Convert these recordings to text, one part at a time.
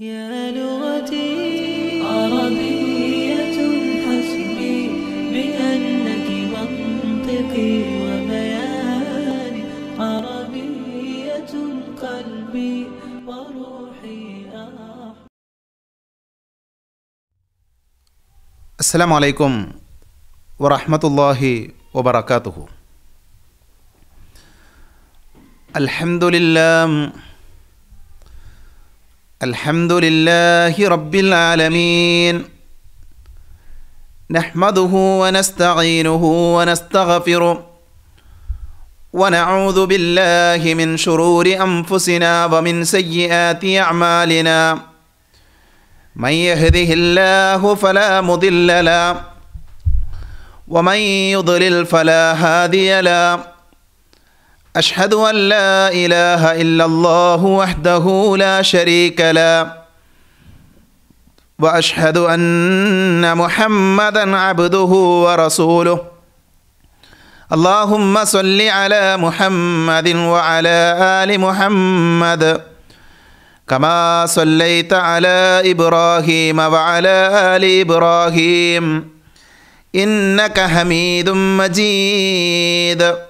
يا لغتي عربية حسبي بأنك منطقي وبياني عربية قلبي وروحي أح... آه. السلام عليكم ورحمة الله وبركاته الحمد لله الحمد لله رب العالمين نحمده ونستعينه ونستغفره ونعوذ بالله من شرور انفسنا ومن سيئات اعمالنا من يهده الله فلا مضل له ومن يضلل فلا هادي له أشهد أن لا إله إلا الله وحده لا شريك له وأشهد أن محمدا عبده ورسوله اللهم صل على محمد وعلى آل محمد كما صليت على إبراهيم وعلى آل إبراهيم إنك حميد مجيد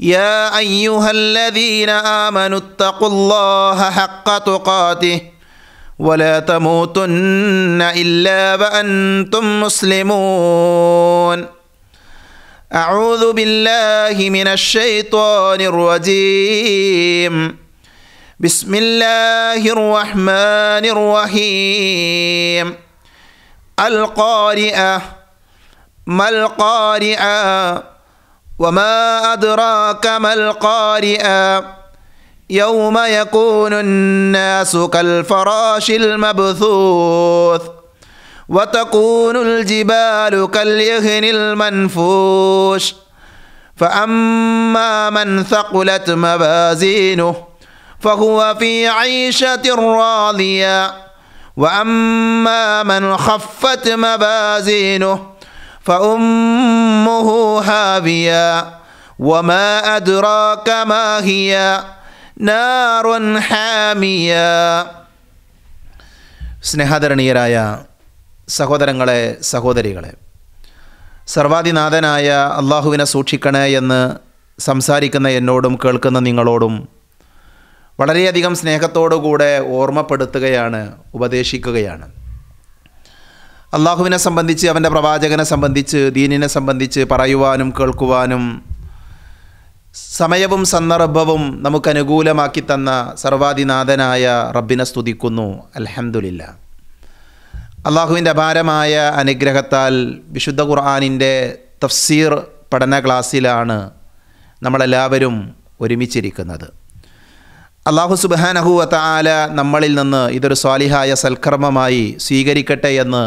يا ايها الذين امنوا اتقوا الله حق تقاته ولا تموتن الا وانتم مسلمون اعوذ بالله من الشيطان الرجيم بسم الله الرحمن الرحيم القارئه ما القارئه وما أدراك ما القارئة يوم يكون الناس كالفراش المبثوث وتكون الجبال كاليهن المنفوش فأما من ثقلت موازينه فهو في عيشة راضية وأما من خفت موازينه فأمه هاوية وما أدراك ما هي نار حامية സ്നേഹാദരണീയരായ സഹോദരങ്ങളെ സഹോദരികളെ സർവാധിനാഥനായ അള്ളാഹുവിനെ സൂക്ഷിക്കണേ എന്ന് സംസാരിക്കുന്ന എന്നോടും കേൾക്കുന്ന നിങ്ങളോടും വളരെയധികം സ്നേഹത്തോടുകൂടെ ഓർമ്മപ്പെടുത്തുകയാണ് ഉപദേശിക്കുകയാണ് അള്ളാഹുവിനെ സംബന്ധിച്ച് അവൻ്റെ പ്രവാചകനെ സംബന്ധിച്ച് ദീനിനെ സംബന്ധിച്ച് പറയുവാനും കേൾക്കുവാനും സമയവും സന്ദർഭവും നമുക്കനുകൂലമാക്കി തന്ന സർവാധിനാഥനായ റബ്ബിനെ സ്തുതിക്കുന്നു അലഹമുല്ല അള്ളാഹുവിൻ്റെ അപാരമായ അനുഗ്രഹത്താൽ വിശുദ്ധ ഖുർആാനിൻ്റെ തഫ്സീർ പഠന ക്ലാസ്സിലാണ് നമ്മളെല്ലാവരും ഒരുമിച്ചിരിക്കുന്നത് അള്ളാഹു സുബാനഹുവ താല നമ്മളിൽ നിന്ന് ഇതൊരു സ്വാലിഹായ സൽക്കർമ്മമായി സ്വീകരിക്കട്ടെ എന്ന്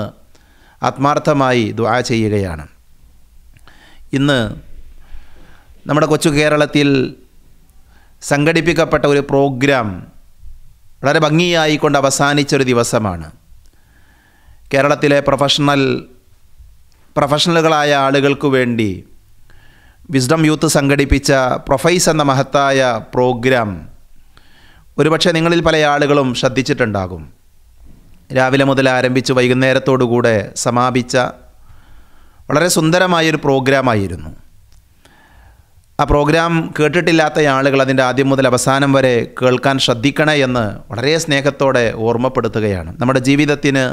ആത്മാർത്ഥമായി ദുആ ചെയ്യുകയാണ് ഇന്ന് നമ്മുടെ കൊച്ചു കേരളത്തിൽ സംഘടിപ്പിക്കപ്പെട്ട ഒരു പ്രോഗ്രാം വളരെ ഭംഗിയായിക്കൊണ്ട് അവസാനിച്ചൊരു ദിവസമാണ് കേരളത്തിലെ പ്രൊഫഷണൽ പ്രൊഫഷണലുകളായ ആളുകൾക്ക് വേണ്ടി വിസ്ഡം യൂത്ത് സംഘടിപ്പിച്ച പ്രൊഫൈസ് എന്ന മഹത്തായ പ്രോഗ്രാം ഒരുപക്ഷെ നിങ്ങളിൽ പല ആളുകളും ശ്രദ്ധിച്ചിട്ടുണ്ടാകും രാവിലെ മുതൽ ആരംഭിച്ച് വൈകുന്നേരത്തോടുകൂടെ സമാപിച്ച വളരെ സുന്ദരമായൊരു പ്രോഗ്രാമായിരുന്നു ആ പ്രോഗ്രാം കേട്ടിട്ടില്ലാത്ത ആളുകൾ അതിൻ്റെ ആദ്യം മുതൽ അവസാനം വരെ കേൾക്കാൻ ശ്രദ്ധിക്കണേ എന്ന് വളരെ സ്നേഹത്തോടെ ഓർമ്മപ്പെടുത്തുകയാണ് നമ്മുടെ ജീവിതത്തിന്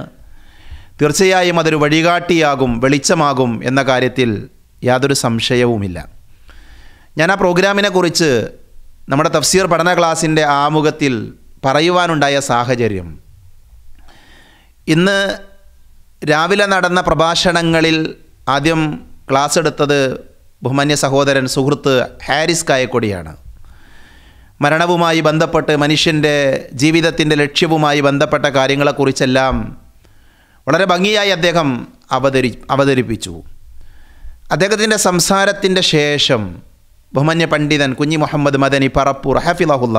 തീർച്ചയായും അതൊരു വഴികാട്ടിയാകും വെളിച്ചമാകും എന്ന കാര്യത്തിൽ യാതൊരു സംശയവുമില്ല ഞാൻ ആ പ്രോഗ്രാമിനെ കുറിച്ച് നമ്മുടെ തഫ്സീർ പഠന ക്ലാസിൻ്റെ ആമുഖത്തിൽ പറയുവാനുണ്ടായ സാഹചര്യം ഇന്ന് രാവിലെ നടന്ന പ്രഭാഷണങ്ങളിൽ ആദ്യം ക്ലാസ് എടുത്തത് ബഹുമാന്യ സഹോദരൻ സുഹൃത്ത് ഹാരിസ് കായക്കൊടിയാണ് മരണവുമായി ബന്ധപ്പെട്ട് മനുഷ്യൻ്റെ ജീവിതത്തിൻ്റെ ലക്ഷ്യവുമായി ബന്ധപ്പെട്ട കാര്യങ്ങളെക്കുറിച്ചെല്ലാം വളരെ ഭംഗിയായി അദ്ദേഹം അവതരി അവതരിപ്പിച്ചു അദ്ദേഹത്തിൻ്റെ സംസാരത്തിൻ്റെ ശേഷം ബഹുമാന്യ പണ്ഡിതൻ കുഞ്ഞി മുഹമ്മദ് മദനി പറപ്പൂർ ഹഫിലഹുല്ല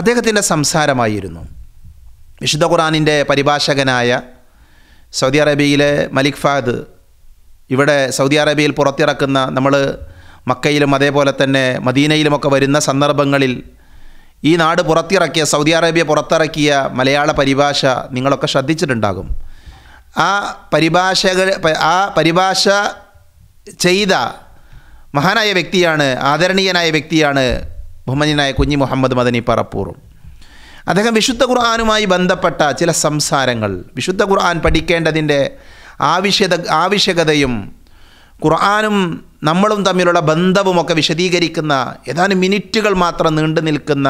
അദ്ദേഹത്തിൻ്റെ സംസാരമായിരുന്നു വിശുദ്ധ ഖുറാനിൻ്റെ പരിഭാഷകനായ സൗദി അറേബ്യയിലെ മലിക് ഫാദ് ഇവിടെ സൗദി അറേബ്യയിൽ പുറത്തിറക്കുന്ന നമ്മൾ മക്കയിലും അതേപോലെ തന്നെ മദീനയിലുമൊക്കെ വരുന്ന സന്ദർഭങ്ങളിൽ ഈ നാട് പുറത്തിറക്കിയ സൗദി അറേബ്യ പുറത്തിറക്കിയ മലയാള പരിഭാഷ നിങ്ങളൊക്കെ ശ്രദ്ധിച്ചിട്ടുണ്ടാകും ആ പരിഭാഷകൾ ആ പരിഭാഷ ചെയ്ത മഹാനായ വ്യക്തിയാണ് ആദരണീയനായ വ്യക്തിയാണ് ബഹുമാനായ കുഞ്ഞി മുഹമ്മദ് മദനി പറപ്പൂറും അദ്ദേഹം വിശുദ്ധ ഖുർആാനുമായി ബന്ധപ്പെട്ട ചില സംസാരങ്ങൾ വിശുദ്ധ ഖുർആൻ പഠിക്കേണ്ടതിൻ്റെ ആവശ്യത ആവശ്യകതയും ഖുർആാനും നമ്മളും തമ്മിലുള്ള ബന്ധവുമൊക്കെ വിശദീകരിക്കുന്ന ഏതാനും മിനിറ്റുകൾ മാത്രം നീണ്ടു നിൽക്കുന്ന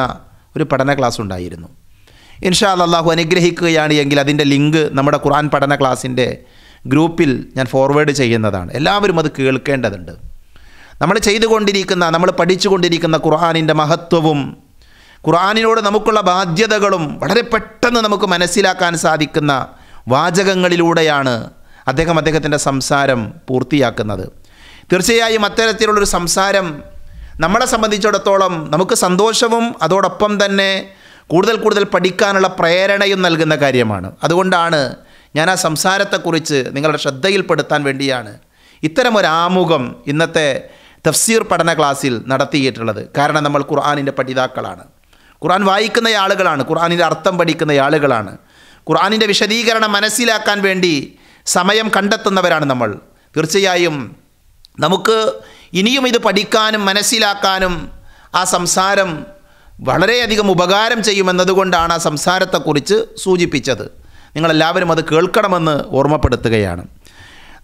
ഒരു പഠന ക്ലാസ് ഉണ്ടായിരുന്നു ഇൻഷാ അള്ളാഹു അനുഗ്രഹിക്കുകയാണ് എങ്കിൽ അതിൻ്റെ ലിങ്ക് നമ്മുടെ ഖുർആൻ പഠന ക്ലാസ്സിൻ്റെ ഗ്രൂപ്പിൽ ഞാൻ ഫോർവേഡ് ചെയ്യുന്നതാണ് എല്ലാവരും അത് കേൾക്കേണ്ടതുണ്ട് നമ്മൾ ചെയ്തുകൊണ്ടിരിക്കുന്ന നമ്മൾ പഠിച്ചുകൊണ്ടിരിക്കുന്ന ഖുർആാനിൻ്റെ മഹത്വവും ഖുർആാനിനോട് നമുക്കുള്ള ബാധ്യതകളും വളരെ പെട്ടെന്ന് നമുക്ക് മനസ്സിലാക്കാൻ സാധിക്കുന്ന വാചകങ്ങളിലൂടെയാണ് അദ്ദേഹം അദ്ദേഹത്തിൻ്റെ സംസാരം പൂർത്തിയാക്കുന്നത് തീർച്ചയായും അത്തരത്തിലുള്ളൊരു സംസാരം നമ്മളെ സംബന്ധിച്ചിടത്തോളം നമുക്ക് സന്തോഷവും അതോടൊപ്പം തന്നെ കൂടുതൽ കൂടുതൽ പഠിക്കാനുള്ള പ്രേരണയും നൽകുന്ന കാര്യമാണ് അതുകൊണ്ടാണ് ഞാൻ ആ സംസാരത്തെക്കുറിച്ച് നിങ്ങളുടെ ശ്രദ്ധയിൽപ്പെടുത്താൻ വേണ്ടിയാണ് ഇത്തരമൊരാമുഖം ഇന്നത്തെ തഫ്സീർ പഠന ക്ലാസ്സിൽ നടത്തിയിട്ടുള്ളത് കാരണം നമ്മൾ ഖുർആാനിൻ്റെ പഠിതാക്കളാണ് ഖുർആൻ വായിക്കുന്ന ആളുകളാണ് ഖുർആാനിൻ്റെ അർത്ഥം പഠിക്കുന്ന ആളുകളാണ് ഖുർആാനിൻ്റെ വിശദീകരണം മനസ്സിലാക്കാൻ വേണ്ടി സമയം കണ്ടെത്തുന്നവരാണ് നമ്മൾ തീർച്ചയായും നമുക്ക് ഇനിയും ഇത് പഠിക്കാനും മനസ്സിലാക്കാനും ആ സംസാരം വളരെയധികം ഉപകാരം ചെയ്യുമെന്നതുകൊണ്ടാണ് ആ സംസാരത്തെക്കുറിച്ച് സൂചിപ്പിച്ചത് നിങ്ങളെല്ലാവരും അത് കേൾക്കണമെന്ന് ഓർമ്മപ്പെടുത്തുകയാണ്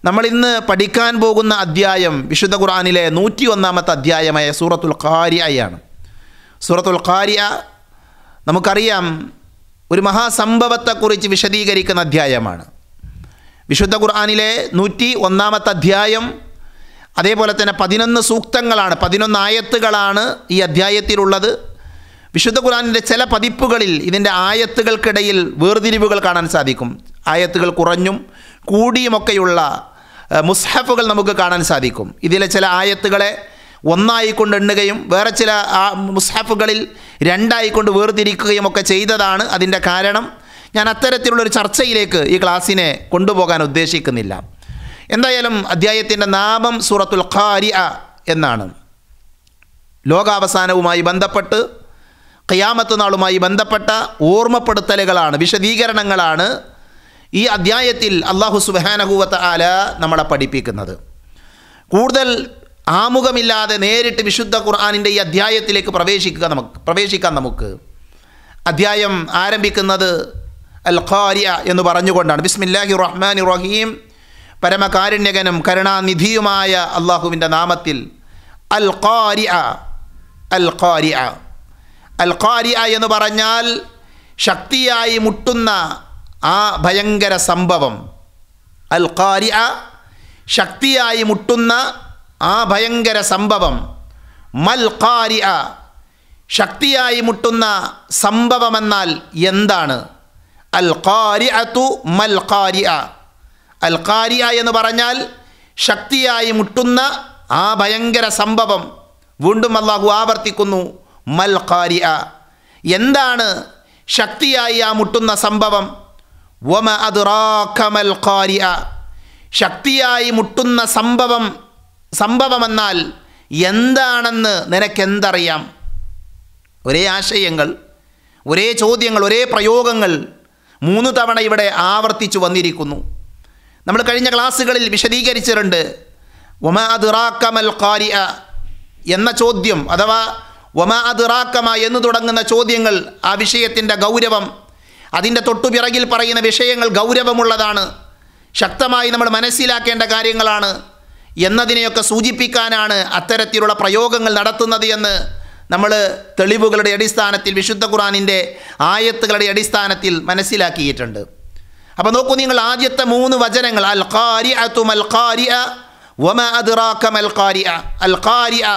നമ്മൾ ഇന്ന് പഠിക്കാൻ പോകുന്ന അധ്യായം വിശുദ്ധ ഖുർആാനിലെ നൂറ്റി ഒന്നാമത്തെ അധ്യായമായ സൂറത്തുൽ ഖാരിയായാണ് സൂറത്തുൽ ഖാരിയ നമുക്കറിയാം ഒരു മഹാസംഭവത്തെക്കുറിച്ച് വിശദീകരിക്കുന്ന അധ്യായമാണ് വിശുദ്ധ ഖുർആാനിലെ നൂറ്റി ഒന്നാമത്തെ അധ്യായം അതേപോലെ തന്നെ പതിനൊന്ന് സൂക്തങ്ങളാണ് പതിനൊന്ന് ആയത്തുകളാണ് ഈ അധ്യായത്തിലുള്ളത് വിശുദ്ധ ഖുർആാനിൻ്റെ ചില പതിപ്പുകളിൽ ഇതിൻ്റെ ആയത്തുകൾക്കിടയിൽ വേർതിരിവുകൾ കാണാൻ സാധിക്കും ആയത്തുകൾ കുറഞ്ഞും കൂടിയുമൊക്കെയുള്ള മുസ്ഹഫുകൾ നമുക്ക് കാണാൻ സാധിക്കും ഇതിലെ ചില ആയത്തുകളെ ഒന്നായിക്കൊണ്ട് എണ്ണുകയും വേറെ ചില മുസ്ഹാഫുകളിൽ രണ്ടായിക്കൊണ്ട് വേർതിരിക്കുകയും ഒക്കെ ചെയ്തതാണ് അതിൻ്റെ കാരണം ഞാൻ അത്തരത്തിലുള്ളൊരു ചർച്ചയിലേക്ക് ഈ ക്ലാസ്സിനെ കൊണ്ടുപോകാൻ ഉദ്ദേശിക്കുന്നില്ല എന്തായാലും അദ്ധ്യായത്തിൻ്റെ നാമം സൂറത്തുൽ ഖാരി എന്നാണ് ലോകാവസാനവുമായി ബന്ധപ്പെട്ട് ഖിയാമത്ത് നാളുമായി ബന്ധപ്പെട്ട ഓർമ്മപ്പെടുത്തലുകളാണ് വിശദീകരണങ്ങളാണ് ഈ അദ്ധ്യായത്തിൽ അള്ളാഹു സുബാനഹുവത്ത് ആല നമ്മളെ പഠിപ്പിക്കുന്നത് കൂടുതൽ ആമുഖമില്ലാതെ നേരിട്ട് വിശുദ്ധ ഖുർആാനിൻ്റെ ഈ അധ്യായത്തിലേക്ക് പ്രവേശിക്കുക നമുക്ക് പ്രവേശിക്കാം നമുക്ക് അധ്യായം ആരംഭിക്കുന്നത് അൽ ഖാരിയ എന്ന് പറഞ്ഞുകൊണ്ടാണ് ബിസ്മില്ലാഹി റഹ്മാൻ റഹീം പരമകാരുണ്യകനും കരുണാനിധിയുമായ അള്ളാഹുവിൻ്റെ നാമത്തിൽ അൽ ഖാരിയ അൽ ഖാരിയ അൽ ഖാരിയ എന്ന് പറഞ്ഞാൽ ശക്തിയായി മുട്ടുന്ന ആ ഭയങ്കര സംഭവം അൽ ഖാരിയ ശക്തിയായി മുട്ടുന്ന ആ ഭയങ്കര സംഭവം മൽ കാരിയ ശക്തിയായി മുട്ടുന്ന സംഭവമെന്നാൽ എന്താണ് അൽ കാരിഅത്തു മൽ കാരിയ അൽ കാരിയ എന്ന് പറഞ്ഞാൽ ശക്തിയായി മുട്ടുന്ന ആ ഭയങ്കര സംഭവം വീണ്ടും അള്ളാഹു ആവർത്തിക്കുന്നു മൽ കാരിയ എന്താണ് ശക്തിയായി ആ മുട്ടുന്ന സംഭവം വമ അത് മൽ കാരിയ ശക്തിയായി മുട്ടുന്ന സംഭവം സംഭവമെന്നാൽ എന്താണെന്ന് നിനക്കെന്തറിയാം ഒരേ ആശയങ്ങൾ ഒരേ ചോദ്യങ്ങൾ ഒരേ പ്രയോഗങ്ങൾ മൂന്ന് തവണ ഇവിടെ ആവർത്തിച്ചു വന്നിരിക്കുന്നു നമ്മൾ കഴിഞ്ഞ ക്ലാസ്സുകളിൽ വിശദീകരിച്ചിട്ടുണ്ട് ഒമ അതിറാക്കമൽ കാരിയ എന്ന ചോദ്യം അഥവാ ഒമ അതിറാക്കമ എന്ന് തുടങ്ങുന്ന ചോദ്യങ്ങൾ ആ വിഷയത്തിൻ്റെ ഗൗരവം അതിൻ്റെ തൊട്ടുപിറകിൽ പറയുന്ന വിഷയങ്ങൾ ഗൗരവമുള്ളതാണ് ശക്തമായി നമ്മൾ മനസ്സിലാക്കേണ്ട കാര്യങ്ങളാണ് എന്നതിനെയൊക്കെ സൂചിപ്പിക്കാനാണ് അത്തരത്തിലുള്ള പ്രയോഗങ്ങൾ നടത്തുന്നത് എന്ന് നമ്മൾ തെളിവുകളുടെ അടിസ്ഥാനത്തിൽ വിശുദ്ധ ഖുറാനിൻ്റെ ആയത്തുകളുടെ അടിസ്ഥാനത്തിൽ മനസ്സിലാക്കിയിട്ടുണ്ട് അപ്പോൾ നോക്കൂ നിങ്ങൾ ആദ്യത്തെ മൂന്ന് വചനങ്ങൾ അൽ ഖാരിഅ തുമൽ ഖാരിഅ വമ അദ്റാക ഖാരിഅ അൽ ഖാരിഅ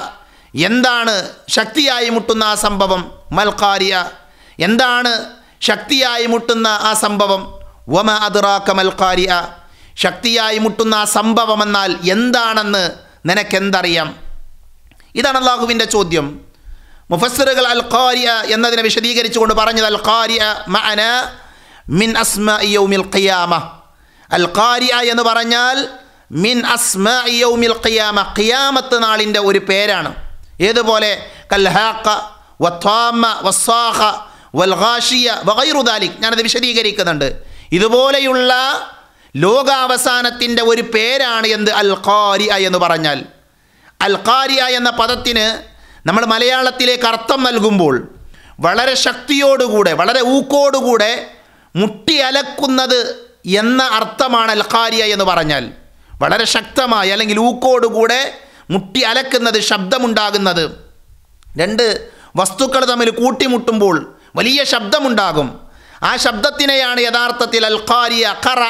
എന്താണ് ശക്തിയായി മുട്ടുന്ന ആ സംഭവം മൽ ഖാരിഅ എന്താണ് ശക്തിയായി മുട്ടുന്ന ആ സംഭവം വമ അദ്റാക മൽ ഖാരിഅ ശക്തിയായി മുട്ടുന്ന ആ എന്നാൽ എന്താണെന്ന് നിനക്കെന്തറിയാം ഇതാണ് അള്ളാഹുവിൻ്റെ ചോദ്യം മുഫസ്സറുകൾ അൽ ഖാരിയ എന്നതിനെ വിശദീകരിച്ചു കൊണ്ട് പറഞ്ഞത് അൽ ഖാരിയ മഅന മിൻ അസ്മ യൗമിൽ ഖിയാമ അൽ ഖാരിയ എന്ന് പറഞ്ഞാൽ മിൻ അസ്മ യൗമിൽ ഖിയാമ ഖിയാമത്ത് നാളിൻ്റെ ഒരു പേരാണ് ഏതുപോലെ കൽഹാക്ക വത്വാമ വസ്സാഖ വൽഹാഷിയ വഗൈറുദാലിക് ഞാനത് വിശദീകരിക്കുന്നുണ്ട് ഇതുപോലെയുള്ള ലോകാവസാനത്തിൻ്റെ ഒരു പേരാണ് എന്ത് അൽ ഖാരിയ എന്ന് പറഞ്ഞാൽ അൽ ഖാരിയ എന്ന പദത്തിന് നമ്മൾ മലയാളത്തിലേക്ക് അർത്ഥം നൽകുമ്പോൾ വളരെ ശക്തിയോടുകൂടെ വളരെ ഊക്കോടുകൂടെ മുട്ടി അലക്കുന്നത് എന്ന അർത്ഥമാണ് അൽ എന്ന് പറഞ്ഞാൽ വളരെ ശക്തമായി അല്ലെങ്കിൽ ഊക്കോടുകൂടെ മുട്ടി അലക്കുന്നത് ശബ്ദമുണ്ടാകുന്നത് രണ്ട് വസ്തുക്കൾ തമ്മിൽ കൂട്ടിമുട്ടുമ്പോൾ വലിയ ശബ്ദമുണ്ടാകും ആ ശബ്ദത്തിനെയാണ് യഥാർത്ഥത്തിൽ അൽ ഖാരിയ ഖറ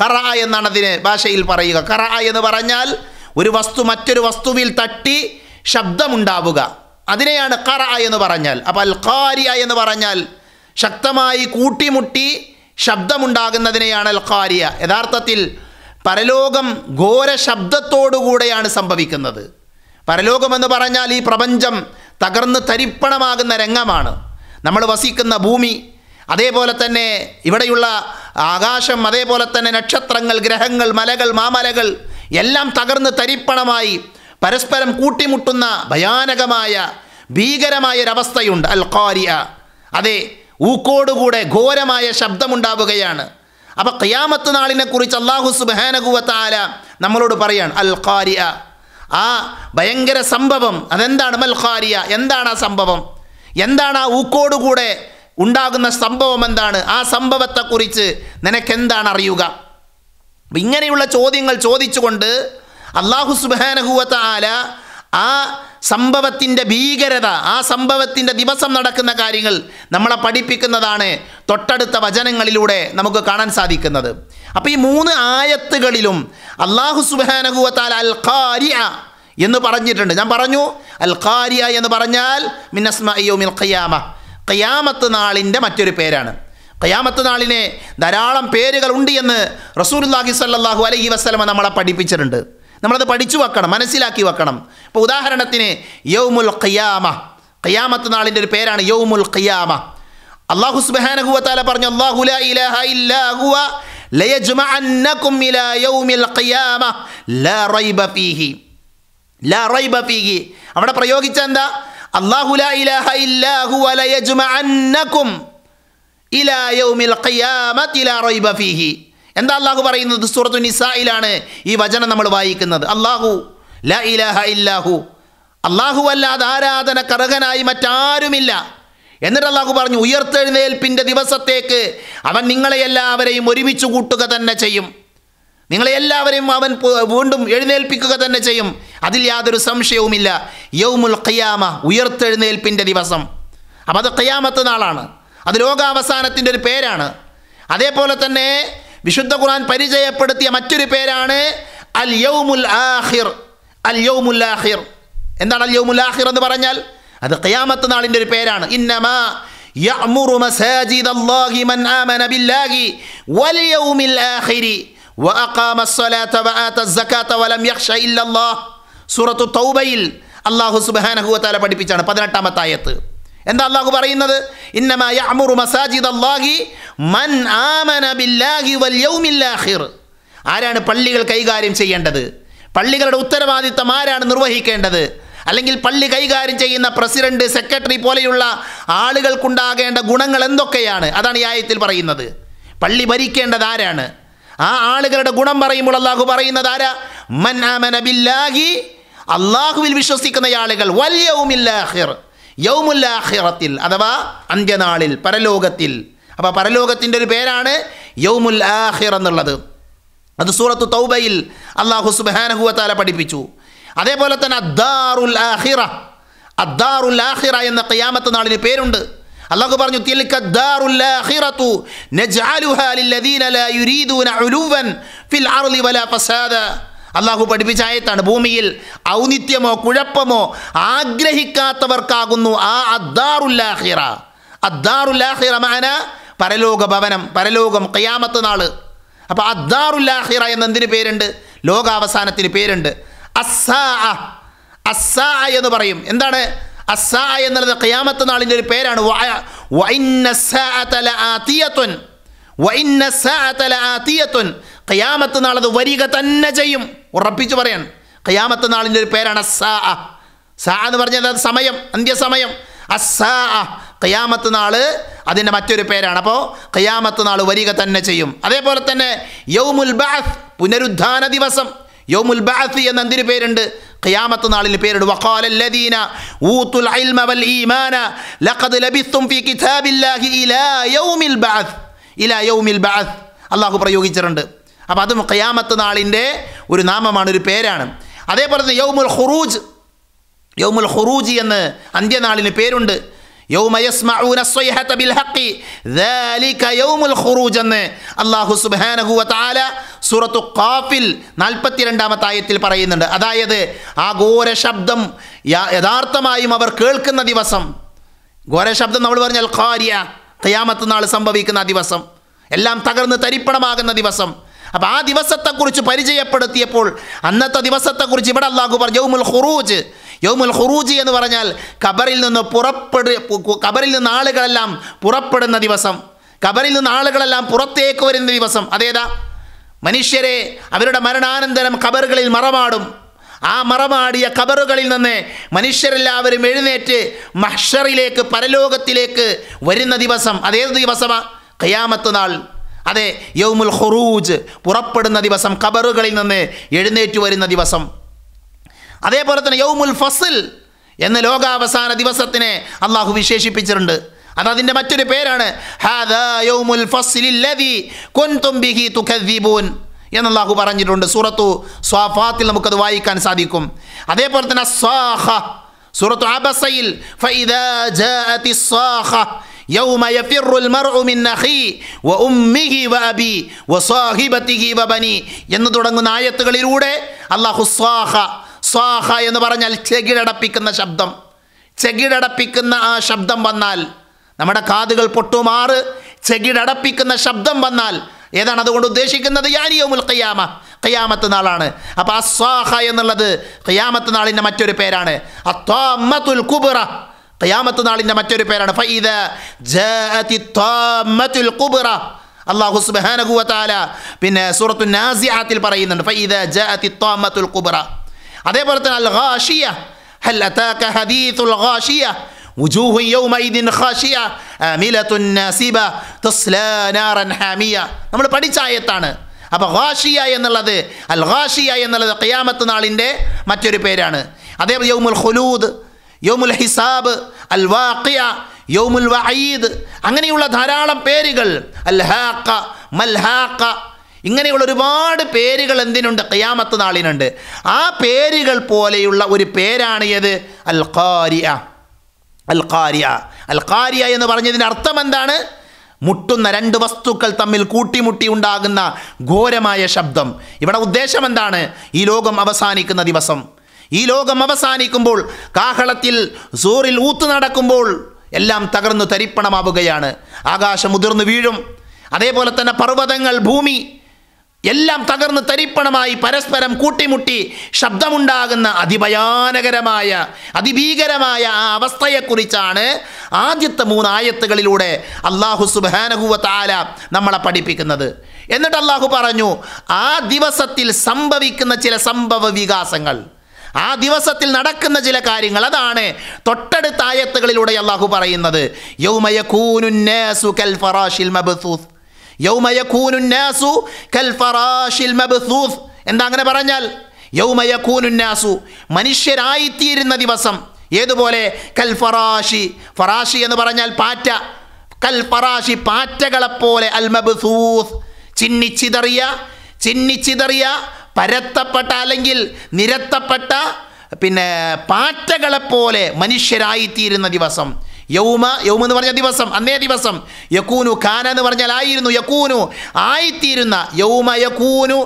കറ എന്നാണ് അതിന് ഭാഷയിൽ പറയുക കറ എന്ന് പറഞ്ഞാൽ ഒരു വസ്തു മറ്റൊരു വസ്തുവിൽ തട്ടി ശബ്ദമുണ്ടാവുക അതിനെയാണ് കറ എന്ന് പറഞ്ഞാൽ അപ്പോൾ അൽ എന്ന് പറഞ്ഞാൽ ശക്തമായി കൂട്ടിമുട്ടി ശബ്ദമുണ്ടാകുന്നതിനെയാണ് അൽ ഖാരിയ യഥാർത്ഥത്തിൽ പരലോകം ഘോര ശബ്ദത്തോടുകൂടെയാണ് സംഭവിക്കുന്നത് പരലോകമെന്ന് പറഞ്ഞാൽ ഈ പ്രപഞ്ചം തകർന്ന് തരിപ്പണമാകുന്ന രംഗമാണ് നമ്മൾ വസിക്കുന്ന ഭൂമി അതേപോലെ തന്നെ ഇവിടെയുള്ള ആകാശം അതേപോലെ തന്നെ നക്ഷത്രങ്ങൾ ഗ്രഹങ്ങൾ മലകൾ മാമലകൾ എല്ലാം തകർന്ന് തരിപ്പണമായി പരസ്പരം കൂട്ടിമുട്ടുന്ന ഭയാനകമായ ഭീകരമായ ഒരവസ്ഥയുണ്ട് അൽ ഖാരിയ അതെ ഊക്കോടുകൂടെ ഘോരമായ ശബ്ദമുണ്ടാവുകയാണ് അപ്പോൾ ഖിയാമത്ത് നാളിനെ കുറിച്ച് അള്ളാഹു സുബാനകുവത്താല നമ്മളോട് പറയാണ് അൽ ഖാരിയ ആ ഭയങ്കര സംഭവം അതെന്താണ് മൽ ഖാരിയ എന്താണ് ആ സംഭവം എന്താണ് ആ ഊക്കോടുകൂടെ ഉണ്ടാകുന്ന സംഭവം എന്താണ് ആ സംഭവത്തെക്കുറിച്ച് നിനക്കെന്താണ് അറിയുക ഇങ്ങനെയുള്ള ചോദ്യങ്ങൾ ചോദിച്ചുകൊണ്ട് അള്ളാഹു സുബാനഹുവത്ത ആല ആ സംഭവത്തിൻ്റെ ഭീകരത ആ സംഭവത്തിൻ്റെ ദിവസം നടക്കുന്ന കാര്യങ്ങൾ നമ്മളെ പഠിപ്പിക്കുന്നതാണ് തൊട്ടടുത്ത വചനങ്ങളിലൂടെ നമുക്ക് കാണാൻ സാധിക്കുന്നത് അപ്പോൾ ഈ മൂന്ന് ആയത്തുകളിലും അള്ളാഹു സുബാനഹുവത്താൽ അൽ ഖാരിയ എന്ന് പറഞ്ഞിട്ടുണ്ട് ഞാൻ പറഞ്ഞു അൽ ഖാരിയ എന്ന് പറഞ്ഞാൽ മിനസ്മയോമിൽ ഖയാമ കയ്യാമത്ത് നാളിൻ്റെ മറ്റൊരു പേരാണ് കയ്യാമത്ത് നാളിനെ ധാരാളം പേരുകൾ ഉണ്ട് എന്ന് റസൂലുല്ലാഹി സല്ലാഹു അലൈഹി വസ്ലമ നമ്മളെ പഠിപ്പിച്ചിട്ടുണ്ട് നമ്മളത് പഠിച്ചു വെക്കണം മനസ്സിലാക്കി വെക്കണം ഇപ്പോൾ ഉദാഹരണത്തിന് യൗമുൽ ഖിയാമ ഖിയാമത്ത് നാളിൻ്റെ ഒരു പേരാണ് യൗമുൽ ഖിയാമ അള്ളാഹു സുബാനഹുവ പറഞ്ഞു അള്ളാഹു അവിടെ പ്രയോഗിച്ച എന്താ അള്ളാഹു എന്താ അള്ളാഹു പറയുന്നത് സൂറത്തു നിസായിലാണ് ഈ വചനം നമ്മൾ വായിക്കുന്നത് അള്ളാഹു ലാ ഇലാഹ ഇല്ലാഹു അള്ളാഹു അല്ലാതെ ആരാധന കർഹനായി മറ്റാരുമില്ല എന്നിട്ട് അള്ളാഹു പറഞ്ഞു ഉയർത്തെഴുന്നേൽപ്പിൻ്റെ ദിവസത്തേക്ക് അവൻ നിങ്ങളെ എല്ലാവരെയും ഒരുമിച്ച് കൂട്ടുക തന്നെ ചെയ്യും നിങ്ങളെ എല്ലാവരെയും അവൻ വീണ്ടും എഴുന്നേൽപ്പിക്കുക തന്നെ ചെയ്യും അതിൽ യാതൊരു സംശയവുമില്ല യൗമുൽ ഖിയാമ ഉയർത്തെഴുന്നേൽപ്പിൻ്റെ ദിവസം അപ്പം അത് ഖിയാമത്ത് നാളാണ് അത് ലോകാവസാനത്തിൻ്റെ ഒരു പേരാണ് അതേപോലെ തന്നെ വിശുദ്ധ ഖുർആൻ പരിചയപ്പെടുത്തിയ മറ്റൊരു പേരാണ് അൽ യൗമുൽ ആഹിർ അൽ യൗമുൽ ആഹിർ എന്താണ് അൽ യൗമുൽ ആഹിർ എന്ന് പറഞ്ഞാൽ അത് ഖിയാമത്ത് നാളിൻ്റെ ഒരു പേരാണ് ഇന്നമാ يأمر മസാജിദല്ലാഹി മൻ ആമന ബില്ലാഹി വൽ യൗമിൽ الآخر വഅഖാമ സ്വലാത്ത വആത്ത സക്കാത്ത വലം യഖ്ഷ ഇല്ലല്ലാഹ് സൂറത്തു തൗബയിൽ അല്ലാഹു സുബ്ഹാനഹു വതആല പഠിപ്പിച്ചാണ് പതിനെട്ടാമത്തെ ആയത്ത് എന്താ അല്ലാഹു പറയുന്നത് ഇന്നമാ യഅ്മുറു മസാജിദ് അല്ലാഹി മൻ ആമന ബില്ലാഹി വൽ യൗമിൽ ആഖിർ ആരാണ് പള്ളികൾ കൈകാര്യം ചെയ്യേണ്ടത് പള്ളികളുടെ ഉത്തരവാദിത്തം ആരാണ് നിർവഹിക്കേണ്ടത് അല്ലെങ്കിൽ പള്ളി കൈകാര്യം ചെയ്യുന്ന പ്രസിഡന്റ് സെക്രട്ടറി പോലെയുള്ള ആളുകൾക്കുണ്ടാകേണ്ട ഗുണങ്ങൾ എന്തൊക്കെയാണ് അതാണ് ഈ ആയത്തിൽ പറയുന്നത് പള്ളി ഭരിക്കേണ്ടത് ആരാണ് ആ ആളുകളുടെ ഗുണം പറയുമ്പോൾ അള്ളാഹു പറയുന്നത് ആരാ മൻ ബില്ലാഹി അള്ളാഹുവിൽ വിശ്വസിക്കുന്ന ആളുകൾ യൗമുല്ലാഹിറത്തിൽ അഥവാ അന്ത്യനാളിൽ പരലോകത്തിൽ അപ്പോൾ പരലോകത്തിൻ്റെ ഒരു പേരാണ് യൗമുൽ ആഹിർ എന്നുള്ളത് അത് സൂറത്ത് തൗബയിൽ അള്ളാഹു സുബാനഹുവത്താല പഠിപ്പിച്ചു അതേപോലെ തന്നെ അദ്ദാറുൽ ആഹിറ അദ്ദാറുൽ ആഹിറ എന്ന കയ്യാമത്ത് നാളിന് പേരുണ്ട് അള്ളാഹു പറഞ്ഞു അള്ളാഹു പഠിപ്പിച്ച ആയത്താണ് ഭൂമിയിൽ ഔന്നിത്യമോ കുഴപ്പമോ ആഗ്രഹിക്കാത്തവർക്കാകുന്നു ആ അദ്ദാറുല്ലാഹിറ അദ്ദാറുല്ലാഹിറ മാന പരലോക ഭവനം പരലോകം കയ്യാമത്ത് നാള് അപ്പോൾ അദ്ദാറുല്ലാഹിറ എന്നെന്തിന് പേരുണ്ട് ലോകാവസാനത്തിന് പേരുണ്ട് അസ്സാ അസ്സാ എന്ന് പറയും എന്താണ് അസ്സാ എന്നുള്ളത് ഖിയാമത്ത് നാളിൻ്റെ ഒരു പേരാണ് ഖിയാമത്ത് നാളത് വരിക തന്നെ ചെയ്യും ഉറപ്പിച്ചു പറയാൻ ഖിയാമത്ത് നാളിൻ്റെ ഒരു പേരാണ് അസ്സാ സാ എന്ന് പറഞ്ഞത് സമയം അന്ത്യസമയം അസ്സാ ഖിയാമത്ത് നാള് അതിൻ്റെ മറ്റൊരു പേരാണ് അപ്പോൾ ഖിയാമത്ത് നാൾ വരിക തന്നെ ചെയ്യും അതേപോലെ തന്നെ യൗമുൽ ബാഹ് പുനരുദ്ധാന ദിവസം യോമുൽ ബാത്തി എന്ന എന്തിനു പേരുണ്ട് ഖിയാമത്ത് നാളിന് പേരിട് വഖാല ലദീന ഊത്തുൽ ഇൽമ വൽ ഈമാന ലഖദ് ലബിസ്തും ഫീ കിതാബില്ലാഹി ഇലാ യൗമിൽ ബഅത്ത് ഇലാ യൗമിൽ ബഅത്ത് അല്ലാഹു പ്രയോഗിച്ചിട്ടുണ്ട് അപ്പോൾ അതും ഖിയാമത്ത് നാളിൻ്റെ ഒരു നാമമാണ് ഒരു പേരാണ് അതേപോലെ തന്നെ യൗമുൽ ഖുറൂജ് യൗമുൽ ഖുറൂജ് എന്ന് അന്ത്യനാളിന് പേരുണ്ട് എന്ന് വ തആല സൂറത്തു കാഫിൽ നാൽപ്പത്തിരണ്ടാമത്തെ ആയത്തിൽ പറയുന്നുണ്ട് അതായത് ആ ഘോര ശബ്ദം യഥാർത്ഥമായും അവർ കേൾക്കുന്ന ദിവസം ഘോര ശബ്ദം നമ്മൾ പറഞ്ഞാൽ ഖാരിയ കയാമത്ത് നാൾ സംഭവിക്കുന്ന ദിവസം എല്ലാം തകർന്ന് തരിപ്പണമാകുന്ന ദിവസം അപ്പോൾ ആ ദിവസത്തെക്കുറിച്ച് പരിചയപ്പെടുത്തിയപ്പോൾ അന്നത്തെ ദിവസത്തെക്കുറിച്ച് ഇവിടെ അള്ളാഹു പറഞ്ഞു ഖുറൂജ് യോമുൽ ഹുറൂജി എന്ന് പറഞ്ഞാൽ ഖബറിൽ നിന്ന് പുറപ്പെടു ഖബറിൽ നിന്ന് ആളുകളെല്ലാം പുറപ്പെടുന്ന ദിവസം ഖബറിൽ നിന്ന് ആളുകളെല്ലാം പുറത്തേക്ക് വരുന്ന ദിവസം അതേതാ മനുഷ്യരെ അവരുടെ മരണാനന്തരം ഖബറുകളിൽ മറമാടും ആ മറമാടിയ കബറുകളിൽ നിന്ന് മനുഷ്യരെല്ലാവരും എഴുന്നേറ്റ് മഹ്ഷറിലേക്ക് പരലോകത്തിലേക്ക് വരുന്ന ദിവസം അതേത് ദിവസമാ കയ്യാമത്ത് നാൾ അതെ യൗമുൽ ഖുറൂജ് പുറപ്പെടുന്ന ദിവസം കബറുകളിൽ നിന്ന് എഴുന്നേറ്റ് വരുന്ന ദിവസം അതേപോലെ തന്നെ യൗമുൽ ഫസിൽ എന്ന ലോകാവസാന ദിവസത്തിനെ അള്ളാഹു വിശേഷിപ്പിച്ചിട്ടുണ്ട് അത് അതിൻ്റെ മറ്റൊരു പേരാണ് യൗമുൽ എന്ന് അള്ളാഹു പറഞ്ഞിട്ടുണ്ട് സൂറത്തു സ്വാഫാത്തിൽ നമുക്കത് വായിക്കാൻ സാധിക്കും അതേപോലെ തന്നെ സൂറത്തു അബസയിൽ എന്ന് തുടങ്ങുന്ന ആയത്തുകളിലൂടെ അള്ളാഹു സ്വാഹ എന്ന് പറഞ്ഞാൽ ചെകിടടപ്പിക്കുന്ന ശബ്ദം ചെകിടടപ്പിക്കുന്ന ആ ശബ്ദം വന്നാൽ നമ്മുടെ കാതുകൾ പൊട്ടുമാറ് ചെകിടടപ്പിക്കുന്ന ശബ്ദം വന്നാൽ ഏതാണ് അതുകൊണ്ട് ഉദ്ദേശിക്കുന്നത് യാനിയോമുൽ മുൽക്കയ്യാമ കയ്യാമത്ത് നാളാണ് അപ്പോൾ അസ്വാഹ എന്നുള്ളത് കയ്യാമത്ത് നാളിൻ്റെ മറ്റൊരു പേരാണ് അത്വാമത്തുൽ കുബറ കയ്യാമത്ത് നാളിൻ്റെ മറ്റൊരു പേരാണ് ഫൈദ അള്ളാഹു സുബാനകുവത്താല പിന്നെ സൂറത്തു നാസിയാത്തിൽ പറയുന്നുണ്ട് ഫൈദ ജഅതിത്വാമത്തുൽ കുബറ അതേപോലെ തന്നെ അൽ ഹാഷിയ ഹൽ അതാക ഹദീസുൽ ഖാഷിയ وجوه يومئذ خاشية تصلى نارا നമ്മൾ പഠിച്ച ആയത്താണ് അപ്പോൾ ഖാഷിയ എന്നുള്ളത് അൽ ഖാഷിയ എന്നുള്ളത് ഖിയാമത്ത് നാളിൻ്റെ മറ്റൊരു പേരാണ് അതേ യൗമുൽ ഖുലൂദ് യൗമുൽ ഹിസാബ് അൽ വാഖിയ യൗമുൽ വഈദ് അങ്ങനെയുള്ള ധാരാളം പേരുകൾ അൽ ഹാഖ മൽ ഹാഖ ഇങ്ങനെയുള്ള ഒരുപാട് പേരുകൾ എന്തിനുണ്ട് കയ്യാമത്ത് നാളിനുണ്ട് ആ പേരുകൾ പോലെയുള്ള ഒരു പേരാണ് ഏത് അൽ ഖാരിയ അൽ ഖാരിയ അൽ ഖാരിയ എന്ന് പറഞ്ഞതിൻ്റെ അർത്ഥം എന്താണ് മുട്ടുന്ന രണ്ട് വസ്തുക്കൾ തമ്മിൽ കൂട്ടിമുട്ടി ഉണ്ടാകുന്ന ഘോരമായ ശബ്ദം ഇവിടെ ഉദ്ദേശം എന്താണ് ഈ ലോകം അവസാനിക്കുന്ന ദിവസം ഈ ലോകം അവസാനിക്കുമ്പോൾ കാഹളത്തിൽ സൂറിൽ ഊത്ത് നടക്കുമ്പോൾ എല്ലാം തകർന്നു തരിപ്പണമാവുകയാണ് ആകാശം മുതിർന്നു വീഴും അതേപോലെ തന്നെ പർവ്വതങ്ങൾ ഭൂമി എല്ലാം തകർന്ന് തരിപ്പണമായി പരസ്പരം കൂട്ടിമുട്ടി ശബ്ദമുണ്ടാകുന്ന അതിഭയാനകരമായ അതിഭീകരമായ ആ അവസ്ഥയെക്കുറിച്ചാണ് ആദ്യത്തെ മൂന്നായത്തുകളിലൂടെ അള്ളാഹു സുബാനഹുവ താല നമ്മളെ പഠിപ്പിക്കുന്നത് എന്നിട്ട് അള്ളാഹു പറഞ്ഞു ആ ദിവസത്തിൽ സംഭവിക്കുന്ന ചില സംഭവ വികാസങ്ങൾ ആ ദിവസത്തിൽ നടക്കുന്ന ചില കാര്യങ്ങൾ അതാണ് തൊട്ടടുത്ത ആയത്തുകളിലൂടെ അള്ളാഹു പറയുന്നത് യൗമയൂനുൻ ഫറാഷിൽ യൗമയക്കൂനുന്നാസു കൽ ഫറാഷിൽ മബ്സൂസ് എന്താ അങ്ങനെ പറഞ്ഞാൽ യൗമയക്കൂനുന്നാസു മനുഷ്യരായിത്തീരുന്ന ദിവസം ഏതുപോലെ കൽഫറാഷി ഫറാഷി എന്ന് പറഞ്ഞാൽ പാറ്റ കൽഫറാഷി പാറ്റകളെപ്പോലെ അൽ മബ്സൂസ് ചിന്നിച്ചിതറിയ ചിന്നിച്ചിതറിയ പരത്തപ്പെട്ട അല്ലെങ്കിൽ നിരത്തപ്പെട്ട പിന്നെ പാറ്റകളെപ്പോലെ മനുഷ്യരായിത്തീരുന്ന ദിവസം യൗമ യൗമ എന്ന് പറഞ്ഞ ദിവസം അന്നേ ദിവസം യക്കൂനു ഖാന എന്ന് പറഞ്ഞാൽ ആയിരുന്നു യക്കൂനു ആയിത്തീരുന്ന യൗമ യക്കൂനു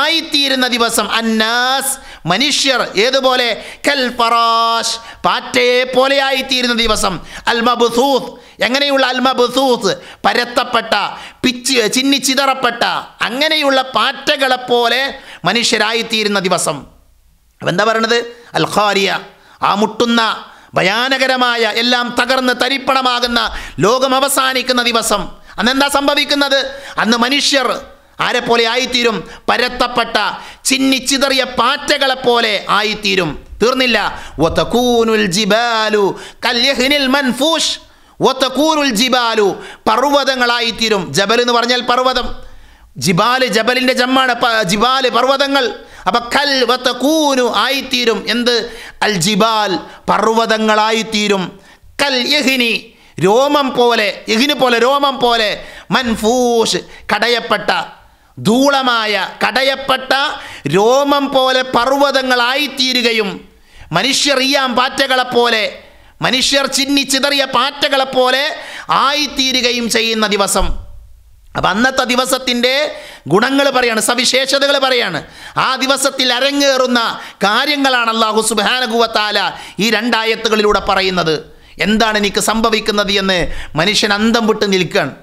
ആയിത്തീരുന്ന ദിവസം അന്നാസ് മനുഷ്യർ ഏതുപോലെ കൽ ഫറാഷ് പാറ്റയെ പോലെ ആയിത്തീരുന്ന ദിവസം അൽമബുസൂത്ത് എങ്ങനെയുള്ള അൽമബസൂസ് പരത്തപ്പെട്ട പിച്ച് ചിന്നി ചിതറപ്പെട്ട അങ്ങനെയുള്ള പാറ്റകളെപ്പോലെ മനുഷ്യരായിത്തീരുന്ന ദിവസം എന്താ പറയണത് അൽ ആ മുട്ടുന്ന ഭയാനകരമായ എല്ലാം തകർന്ന് തരിപ്പണമാകുന്ന ലോകം അവസാനിക്കുന്ന ദിവസം അന്നെന്താ സംഭവിക്കുന്നത് അന്ന് മനുഷ്യർ ആരെപ്പോലെ ആയിത്തീരും പരത്തപ്പെട്ട ചിന്നിച്ചിതറിയ പാറ്റകളെപ്പോലെ ആയിത്തീരും തീർന്നില്ല ഒത്തക്കൂനുൽ ജിബാലു മൻഫൂഷ് ജിബാലു പർവ്വതങ്ങളായിത്തീരും ജബൽ എന്ന് പറഞ്ഞാൽ പർവ്വതം ജിബാല് ജബലിൻ്റെ ജമ്മാണ് ജിബാല് പർവ്വതങ്ങൾ അപ്പൊ കൽ വത്ത കൂനു ആയിത്തീരും എന്ത് അൽ ജിബാൽ പർവ്വതങ്ങളായിത്തീരും കൽ യഹിനി രോമം പോലെ യഹിനി പോലെ രോമം പോലെ മൻഫൂഷ് കടയപ്പെട്ട ധൂളമായ കടയപ്പെട്ട രോമം പോലെ പർവ്വതങ്ങളായിത്തീരുകയും മനുഷ്യർ ഈയാം പാറ്റകളെപ്പോലെ മനുഷ്യർ ചിന്നി ചിതറിയ പാറ്റകളെപ്പോലെ ആയിത്തീരുകയും ചെയ്യുന്ന ദിവസം അപ്പം അന്നത്തെ ദിവസത്തിൻ്റെ ഗുണങ്ങൾ പറയാണ് സവിശേഷതകൾ പറയാണ് ആ ദിവസത്തിൽ അരങ്ങേറുന്ന കാര്യങ്ങളാണ് അള്ളാഹു സുബാനകുവത്താല ഈ രണ്ടായത്തുകളിലൂടെ പറയുന്നത് എന്താണ് എനിക്ക് സംഭവിക്കുന്നത് എന്ന് മനുഷ്യൻ അന്തം വിട്ട് നിൽക്കുകയാണ്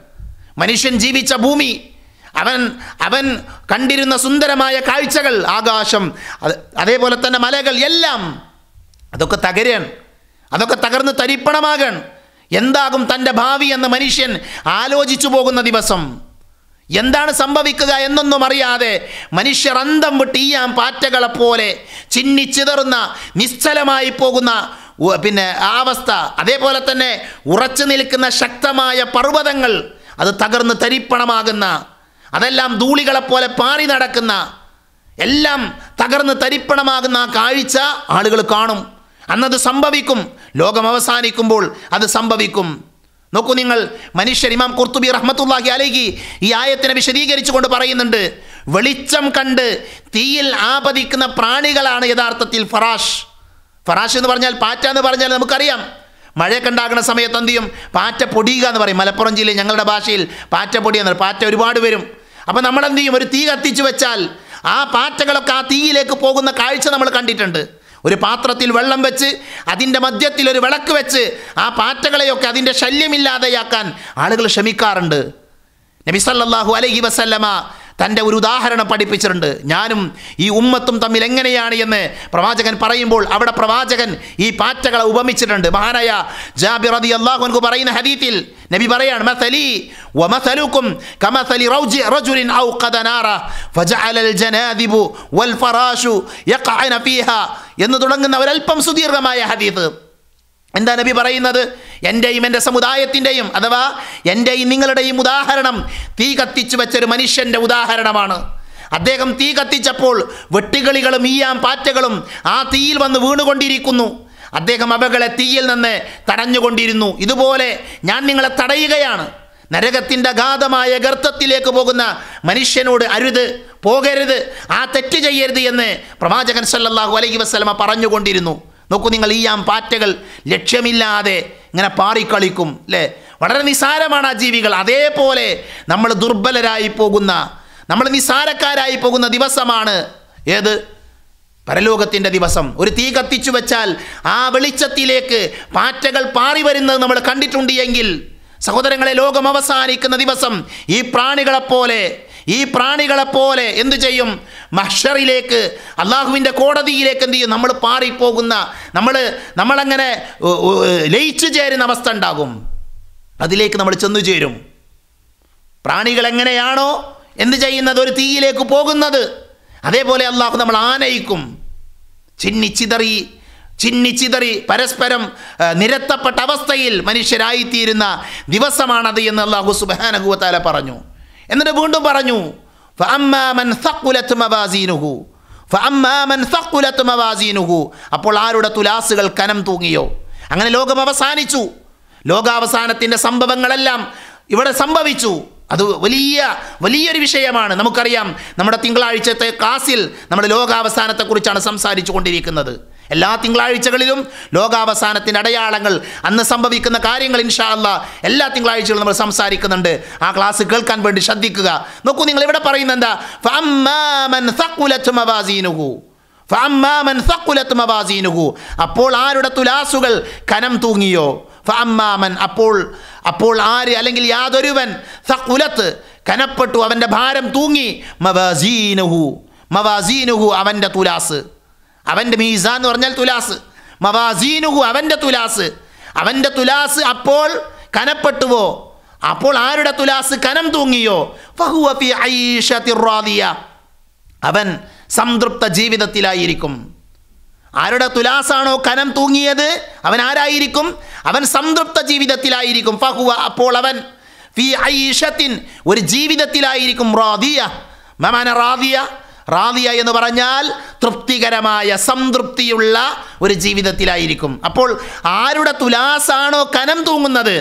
മനുഷ്യൻ ജീവിച്ച ഭൂമി അവൻ അവൻ കണ്ടിരുന്ന സുന്ദരമായ കാഴ്ചകൾ ആകാശം അതേപോലെ തന്നെ മലകൾ എല്ലാം അതൊക്കെ തകരാൻ അതൊക്കെ തകർന്ന് തരിപ്പണമാകണം എന്താകും തൻ്റെ ഭാവി എന്ന് മനുഷ്യൻ ആലോചിച്ചു പോകുന്ന ദിവസം എന്താണ് സംഭവിക്കുക എന്നൊന്നും അറിയാതെ മനുഷ്യർ അന്തം വിട്ട് ഈയാം പാറ്റകളെ പോലെ ചിന്നിച്ചിതറുന്ന നിശ്ചലമായി പോകുന്ന പിന്നെ ആ അവസ്ഥ അതേപോലെ തന്നെ ഉറച്ചു നിൽക്കുന്ന ശക്തമായ പർവ്വതങ്ങൾ അത് തകർന്ന് തരിപ്പണമാകുന്ന അതെല്ലാം ധൂളികളെപ്പോലെ പാറി നടക്കുന്ന എല്ലാം തകർന്ന് തരിപ്പണമാകുന്ന ആ കാഴ്ച ആളുകൾ കാണും അന്നത് സംഭവിക്കും ലോകം അവസാനിക്കുമ്പോൾ അത് സംഭവിക്കും നോക്കൂ നിങ്ങൾ മനുഷ്യർ ഇമാം കുർത്തുബി റഹ്മത്തുല്ലാഹി അലേഖി ഈ ആയത്തിനെ വിശദീകരിച്ചുകൊണ്ട് പറയുന്നുണ്ട് വെളിച്ചം കണ്ട് തീയിൽ ആപതിക്കുന്ന പ്രാണികളാണ് യഥാർത്ഥത്തിൽ ഫറാഷ് ഫറാഷ് എന്ന് പറഞ്ഞാൽ പാറ്റ എന്ന് പറഞ്ഞാൽ നമുക്കറിയാം മഴയൊക്കെ ഉണ്ടാകുന്ന സമയത്ത് എന്ത് ചെയ്യും പാറ്റ പൊടിയുക എന്ന് പറയും മലപ്പുറം ജില്ലയിൽ ഞങ്ങളുടെ ഭാഷയിൽ പാറ്റ പൊടിയെന്ന് പാറ്റ ഒരുപാട് വരും അപ്പോൾ നമ്മൾ എന്ത് ചെയ്യും ഒരു തീ കത്തിച്ചു വെച്ചാൽ ആ പാറ്റകളൊക്കെ ആ തീയിലേക്ക് പോകുന്ന കാഴ്ച നമ്മൾ കണ്ടിട്ടുണ്ട് ഒരു പാത്രത്തിൽ വെള്ളം വെച്ച് അതിൻ്റെ മധ്യത്തിൽ ഒരു വിളക്ക് വെച്ച് ആ പാറ്റകളെയൊക്കെ അതിൻ്റെ ശല്യമില്ലാതെയാക്കാൻ ആളുകൾ ശ്രമിക്കാറുണ്ട് നബിസല്ലാഹു അലൈഹി വസല്ലമ തൻ്റെ ഒരു ഉദാഹരണം പഠിപ്പിച്ചിട്ടുണ്ട് ഞാനും ഈ ഉമ്മത്തും തമ്മിൽ എങ്ങനെയാണ് എന്ന് പ്രവാചകൻ പറയുമ്പോൾ അവിടെ പ്രവാചകൻ ഈ പാറ്റകളെ ഉപമിച്ചിട്ടുണ്ട് മഹാനായ ജാബിർ അതി അള്ളാഹു പറയുന്ന ഹദീത്തിൽ നബി പറയാണ് മസലി വമസലുക്കും കമസലി റൗജി റജുലിൻ ഔഖദ നാറ ഫജഅല അൽ ജനാദിബു വൽ ഫറാഷു യഖഅന ഫീഹാ എന്ന് തുടങ്ങുന്ന അല്പം സുദീർഘമായ ഹദീസ് എന്താ നബി പറയുന്നത് എൻ്റെയും എൻ്റെ സമുദായത്തിൻ്റെയും അഥവാ എൻ്റെയും നിങ്ങളുടെയും ഉദാഹരണം തീ കത്തിച്ചു വെച്ചൊരു മനുഷ്യൻ്റെ ഉദാഹരണമാണ് അദ്ദേഹം തീ കത്തിച്ചപ്പോൾ വെട്ടുകളികളും ഈയാം പാറ്റകളും ആ തീയിൽ വന്ന് വീണുകൊണ്ടിരിക്കുന്നു അദ്ദേഹം അവകളെ തീയിൽ നിന്ന് തടഞ്ഞുകൊണ്ടിരുന്നു ഇതുപോലെ ഞാൻ നിങ്ങളെ തടയുകയാണ് നരകത്തിൻ്റെ അഗാധമായ ഗർത്തത്തിലേക്ക് പോകുന്ന മനുഷ്യനോട് അരുത് പോകരുത് ആ തെറ്റ് ചെയ്യരുത് എന്ന് പ്രവാചകൻ സല്ലാഹു അലൈഹി വസ്ലമ പറഞ്ഞുകൊണ്ടിരുന്നു നോക്കൂ നിങ്ങൾ ഈ ആം പാറ്റകൾ ലക്ഷ്യമില്ലാതെ ഇങ്ങനെ പാറിക്കളിക്കും അല്ലേ വളരെ നിസാരമാണ് ആ ജീവികൾ അതേപോലെ നമ്മൾ ദുർബലരായി പോകുന്ന നമ്മൾ നിസാരക്കാരായി പോകുന്ന ദിവസമാണ് ഏത് പരലോകത്തിൻ്റെ ദിവസം ഒരു തീ കത്തിച്ചു വെച്ചാൽ ആ വെളിച്ചത്തിലേക്ക് പാറ്റകൾ പാറി വരുന്നത് നമ്മൾ കണ്ടിട്ടുണ്ട് എങ്കിൽ സഹോദരങ്ങളെ ലോകം അവസാനിക്കുന്ന ദിവസം ഈ പ്രാണികളെപ്പോലെ ഈ പ്രാണികളെപ്പോലെ എന്തു ചെയ്യും മഷറിലേക്ക് അള്ളാഹുവിൻ്റെ കോടതിയിലേക്ക് എന്തു ചെയ്യും നമ്മൾ പാറിപ്പോകുന്ന നമ്മൾ നമ്മളങ്ങനെ ലയിച്ചു ചേരുന്ന അവസ്ഥ ഉണ്ടാകും അതിലേക്ക് നമ്മൾ ചെന്നു ചേരും പ്രാണികൾ എങ്ങനെയാണോ എന്ത് ചെയ്യുന്നത് ഒരു തീയിലേക്ക് പോകുന്നത് അതേപോലെ അള്ളാഹു നമ്മൾ ആനയിക്കും ചിന്നിച്ചിതറി ചിന്നിച്ചിതറി പരസ്പരം നിരത്തപ്പെട്ട അവസ്ഥയിൽ മനുഷ്യരായിത്തീരുന്ന ദിവസമാണത് എന്ന് അള്ളാഹു സുബാനഹുവത്താല പറഞ്ഞു എന്നിട്ട് വീണ്ടും പറഞ്ഞു അപ്പോൾ ആരുടെ തുലാസുകൾ കനം തൂങ്ങിയോ അങ്ങനെ ലോകം അവസാനിച്ചു ലോകാവസാനത്തിൻ്റെ സംഭവങ്ങളെല്ലാം ഇവിടെ സംഭവിച്ചു അത് വലിയ വലിയൊരു വിഷയമാണ് നമുക്കറിയാം നമ്മുടെ തിങ്കളാഴ്ചത്തെ ക്ലാസ്സിൽ നമ്മുടെ ലോകാവസാനത്തെക്കുറിച്ചാണ് സംസാരിച്ചു കൊണ്ടിരിക്കുന്നത് എല്ലാ തിങ്കളാഴ്ചകളിലും ലോകാവസാനത്തിൻ്റെ അടയാളങ്ങൾ അന്ന് സംഭവിക്കുന്ന കാര്യങ്ങൾ ഇൻഷാ എല്ലാ തിങ്കളാഴ്ചകളും നമ്മൾ സംസാരിക്കുന്നുണ്ട് ആ ക്ലാസ് കേൾക്കാൻ വേണ്ടി ശ്രദ്ധിക്കുക നോക്കൂ നിങ്ങൾ ഇവിടെ പറയുന്നത് എന്താ അപ്പോൾ ആരുടെ തുലാസുകൾ കനം തൂങ്ങിയോ ഫമ്മാമൻ അപ്പോൾ അപ്പോൾ ആര് അല്ലെങ്കിൽ യാതൊരുവൻ സക്കുലത്ത് കനപ്പെട്ടു അവൻ്റെ ഭാരം തൂങ്ങി മവാസീനുഹു മവാസീനുഹു അവൻ്റെ തുലാസ് അവൻ്റെ മീസ എന്ന് പറഞ്ഞാൽ തുലാസ് മവാസീനുഹു അവൻ്റെ തുലാസ് അവൻ്റെ തുലാസ് അപ്പോൾ കനപ്പെട്ടുവോ അപ്പോൾ ആരുടെ തുലാസ് കനം തൂങ്ങിയോ ഫഹുവ ഫി ഐഷത്തിർ റാദിയ അവൻ സംതൃപ്ത ജീവിതത്തിലായിരിക്കും ആരുടെ തുലാസാണോ കനം തൂങ്ങിയത് അവൻ ആരായിരിക്കും അവൻ സംതൃപ്ത ജീവിതത്തിലായിരിക്കും ഫഹുവ അപ്പോൾ അവൻ ഫി ഐഷത്തിൻ ഒരു ജീവിതത്തിലായിരിക്കും റാദിയ മമാന റാദിയ റാദിയ എന്ന് പറഞ്ഞാൽ തൃപ്തികരമായ സംതൃപ്തിയുള്ള ഒരു ജീവിതത്തിലായിരിക്കും അപ്പോൾ ആരുടെ തുലാസാണോ കനം തൂങ്ങുന്നത്